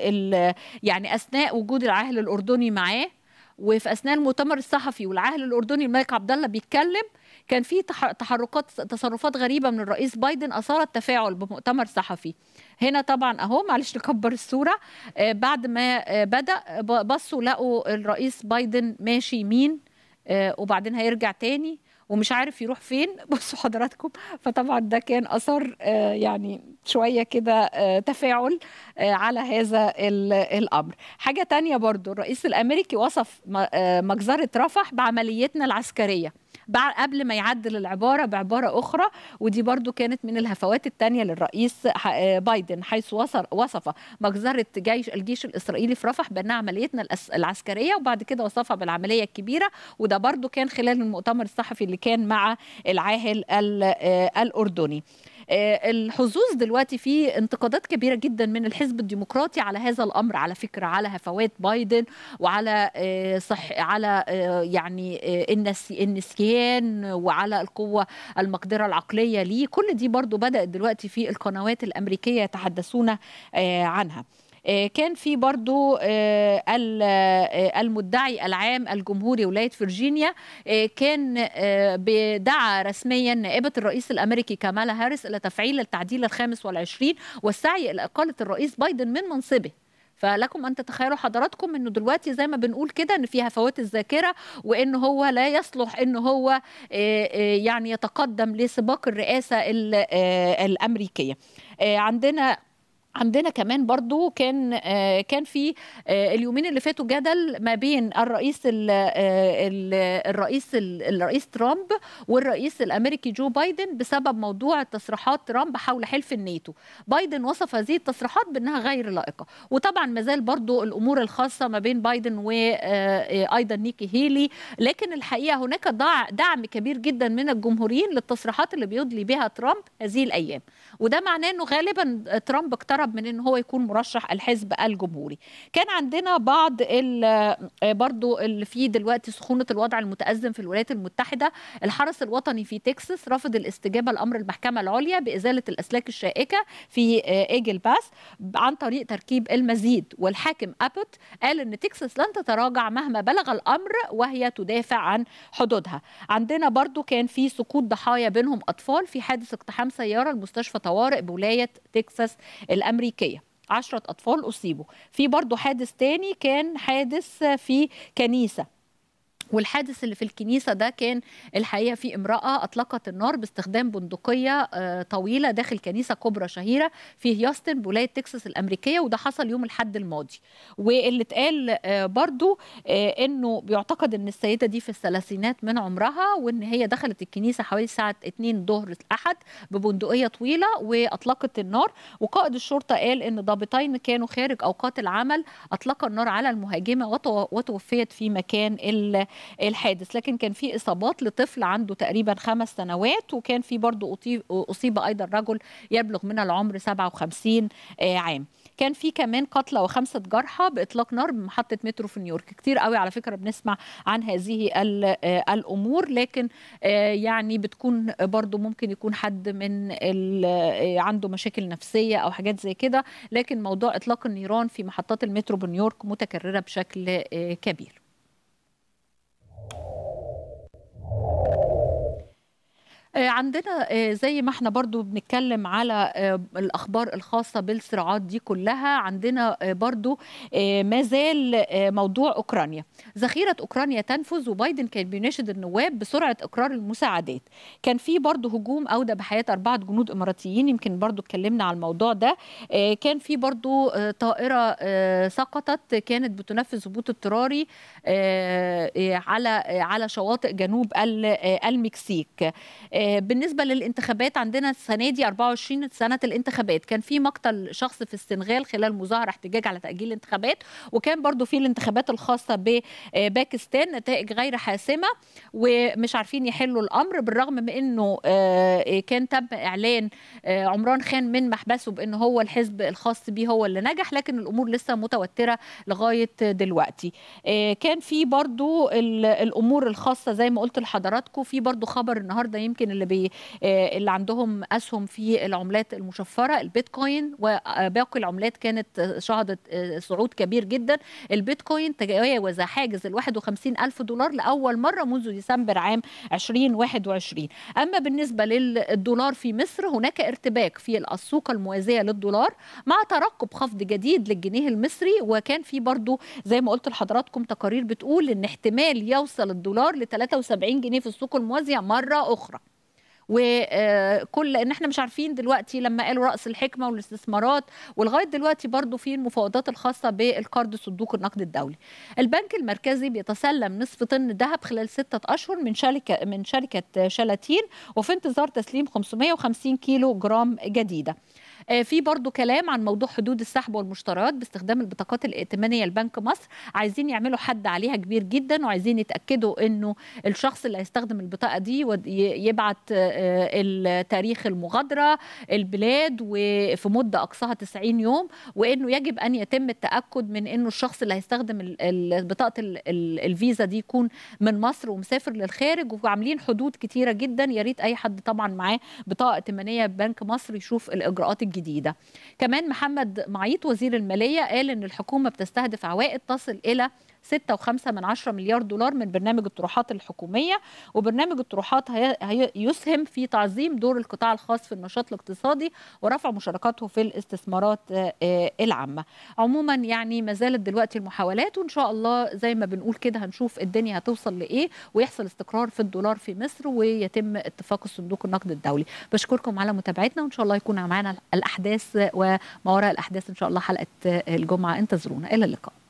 يعني اثناء وجود العاهل الاردني معاه وفي اثناء المؤتمر الصحفي والعاهل الاردني الملك عبد الله بيتكلم كان في تحركات تصرفات غريبه من الرئيس بايدن اثارت تفاعل بمؤتمر صحفي هنا طبعا اهو معلش نكبر الصوره آه، بعد ما آه، بدا بصوا لقوا الرئيس بايدن ماشي مين آه، وبعدين هيرجع تاني ومش عارف يروح فين بصوا حضراتكم فطبعا ده كان اثر آه، يعني شويه كده آه، تفاعل آه، على هذا الامر حاجه تانية برضو الرئيس الامريكي وصف مجزره رفح بعمليتنا العسكريه قبل ما يعدل العباره بعباره اخرى ودي برضو كانت من الهفوات الثانيه للرئيس آه، بايدن حيث وصف مجزره جيش الجيش الاسرائيلي في رفح بانها عمليتنا العسكريه وبعد كده وصفها بالعمليه الكبيره وده برضو كان خلال المؤتمر الصحفي اللي كان مع العاهل آه، الاردني آه، الحظوظ دلوقتي في انتقادات كبيره جدا من الحزب الديمقراطي على هذا الامر على فكره على هفوات بايدن وعلى آه، صح على آه، يعني النسيان وعلى القوه المقدره العقليه ليه كل دي برضو بدات دلوقتي في القنوات الامريكيه يتحدثون عنها آه، كان في برضو آه، آه، المدعي العام الجمهوري ولاية فرجينيا كان بدعا رسميا نائبة الرئيس الأمريكي كامالا هاريس إلى تفعيل التعديل الخامس والعشرين والسعي إلى إقالة الرئيس بايدن من منصبه فلكم ان تتخيلوا حضراتكم انه دلوقتي زي ما بنقول كده ان فيها فوات الذاكره وان هو لا يصلح ان هو يعني يتقدم لسباق الرئاسه الامريكيه عندنا عندنا كمان برضو كان آه، كان في آه، اليومين اللي فاتوا جدل ما بين الرئيس الـ آه، الـ الرئيس الـ الرئيس ترامب والرئيس الامريكي جو بايدن بسبب موضوع تصريحات ترامب حول حلف الناتو بايدن وصف هذه التصريحات بانها غير لائقه وطبعا ما زال برضو الامور الخاصه ما بين بايدن وايضا نيكي هيلي لكن الحقيقه هناك دعم كبير جدا من الجمهوريين للتصريحات اللي بيدلي بها ترامب هذه الايام وده معناه انه غالبا ترامب اقترب من ان هو يكون مرشح الحزب الجمهوري كان عندنا بعض آه، برضو اللي فيه دلوقتي سخونه الوضع المتازم في الولايات المتحده الحرس الوطني في تكساس رفض الاستجابه لامر المحكمه العليا بازاله الاسلاك الشائكه في آه، ايجل باس عن طريق تركيب المزيد والحاكم ابوت قال ان تكساس لن تتراجع مهما بلغ الامر وهي تدافع عن حدودها عندنا برضو كان في سقوط ضحايا بينهم اطفال في حادث اقتحام سياره المستشفى طوارئ بولايه تكساس الامريكيه عشرة أطفال أصيبوا في برضو حادث تاني كان حادث في كنيسة والحادث اللي في الكنيسه ده كان الحقيقه في امراه اطلقت النار باستخدام بندقيه آه، طويله داخل كنيسه كبرى شهيره في هيوستن بولايه تكساس الامريكيه وده حصل يوم الاحد الماضي واللي اتقال آه، برضو آه، انه بيعتقد ان السيده دي في الثلاثينات من عمرها وان هي دخلت الكنيسه حوالي الساعه 2 ظهر الاحد ببندقيه طويله واطلقت النار وقائد الشرطه قال ان ضابطين كانوا خارج اوقات العمل اطلقا النار على المهاجمه وتوفيت في مكان ال الحادث لكن كان في اصابات لطفل عنده تقريبا خمس سنوات وكان في برضه اصيب ايضا رجل يبلغ من العمر 57 آه، عام كان في كمان قتلى وخمسه جرحى باطلاق نار بمحطه مترو في نيويورك كتير قوي على فكره بنسمع عن هذه آه، الامور لكن آه، يعني بتكون برضو ممكن يكون حد من عنده مشاكل نفسيه او حاجات زي كده لكن موضوع اطلاق النيران في محطات المترو بنيويورك متكرره بشكل كبير آه، عندنا آه، زي ما احنا برضو بنتكلم على آه، الأخبار الخاصة بالصراعات دي كلها عندنا برضو ما زال موضوع أوكرانيا ذخيرة أوكرانيا تنفذ وبايدن كان بيناشد النواب بسرعة إقرار المساعدات كان في برضو هجوم أودى بحياة أربعة جنود إماراتيين يمكن برضو اتكلمنا على الموضوع ده كان في برضو طائرة سقطت كانت بتنفذ هبوط اضطراري على على شواطئ جنوب المكسيك آه، بالنسبه للانتخابات عندنا السنه دي 24 سنه الانتخابات كان في مقتل شخص في السنغال خلال مظاهره احتجاج على تاجيل الانتخابات وكان برضو في الانتخابات الخاصه بباكستان نتائج غير حاسمه ومش عارفين يحلوا الامر بالرغم من انه آه، كان تم اعلان آه، عمران خان من محبسه بأنه هو الحزب الخاص بيه هو اللي نجح لكن الامور لسه متوتره لغايه دلوقتي كان في برضو الامور الخاصه زي ما قلت لحضراتكم في برضو خبر النهارده يمكن اللي بي آه، اللي عندهم اسهم في العملات المشفره البيتكوين وباقي العملات كانت شهدت آه، صعود كبير جدا البيتكوين تجاوز حاجز ال 51 ألف دولار لأول مرة منذ ديسمبر عام 2021 أما بالنسبة للدولار في مصر هناك ارتباك في السوق الموازية للدولار مع ترقب خفض جديد للجنيه المصري وكان في برضو زي ما قلت لحضراتكم تقارير بتقول إن احتمال يوصل الدولار ل 73 جنيه في السوق الموازية مرة أخرى وكل آه، ان احنا مش عارفين دلوقتي لما قالوا راس الحكمه والاستثمارات ولغايه دلوقتي برضو في المفاوضات الخاصه بالقرض صندوق النقد الدولي. البنك المركزي بيتسلم نصف طن ذهب خلال ستة اشهر من شركه من شركه شلاتين وفي انتظار تسليم 550 كيلو جرام جديده. آه، في برضو كلام عن موضوع حدود السحب والمشتريات باستخدام البطاقات الائتمانيه لبنك مصر عايزين يعملوا حد عليها كبير جدا وعايزين يتاكدوا انه الشخص اللي هيستخدم البطاقه دي يبعت آه، التاريخ المغادره البلاد وفي مده اقصاها 90 يوم وانه يجب ان يتم التاكد من انه الشخص اللي هيستخدم بطاقه الفيزا دي يكون من مصر ومسافر للخارج وعاملين حدود كتيره جدا يا ريت اي حد طبعا معاه بطاقه ائتمانيه بنك مصر يشوف الاجراءات جديدة كمان محمد معيط وزير المالية قال أن الحكومة بتستهدف عوائد تصل إلى 6.5 من مليار دولار من برنامج الطروحات الحكومية وبرنامج الطروحات هيسهم في تعظيم دور القطاع الخاص في النشاط الاقتصادي ورفع مشاركاته في الاستثمارات آه، آه، العامة عموما يعني ما زالت دلوقتي المحاولات وإن شاء الله زي ما بنقول كده هنشوف الدنيا هتوصل لإيه ويحصل استقرار في الدولار في مصر ويتم اتفاق الصندوق النقد الدولي بشكركم على متابعتنا وإن شاء الله يكون معنا الأحداث وما وراء الأحداث إن شاء الله حلقة آه، الجمعة انتظرونا إلى اللقاء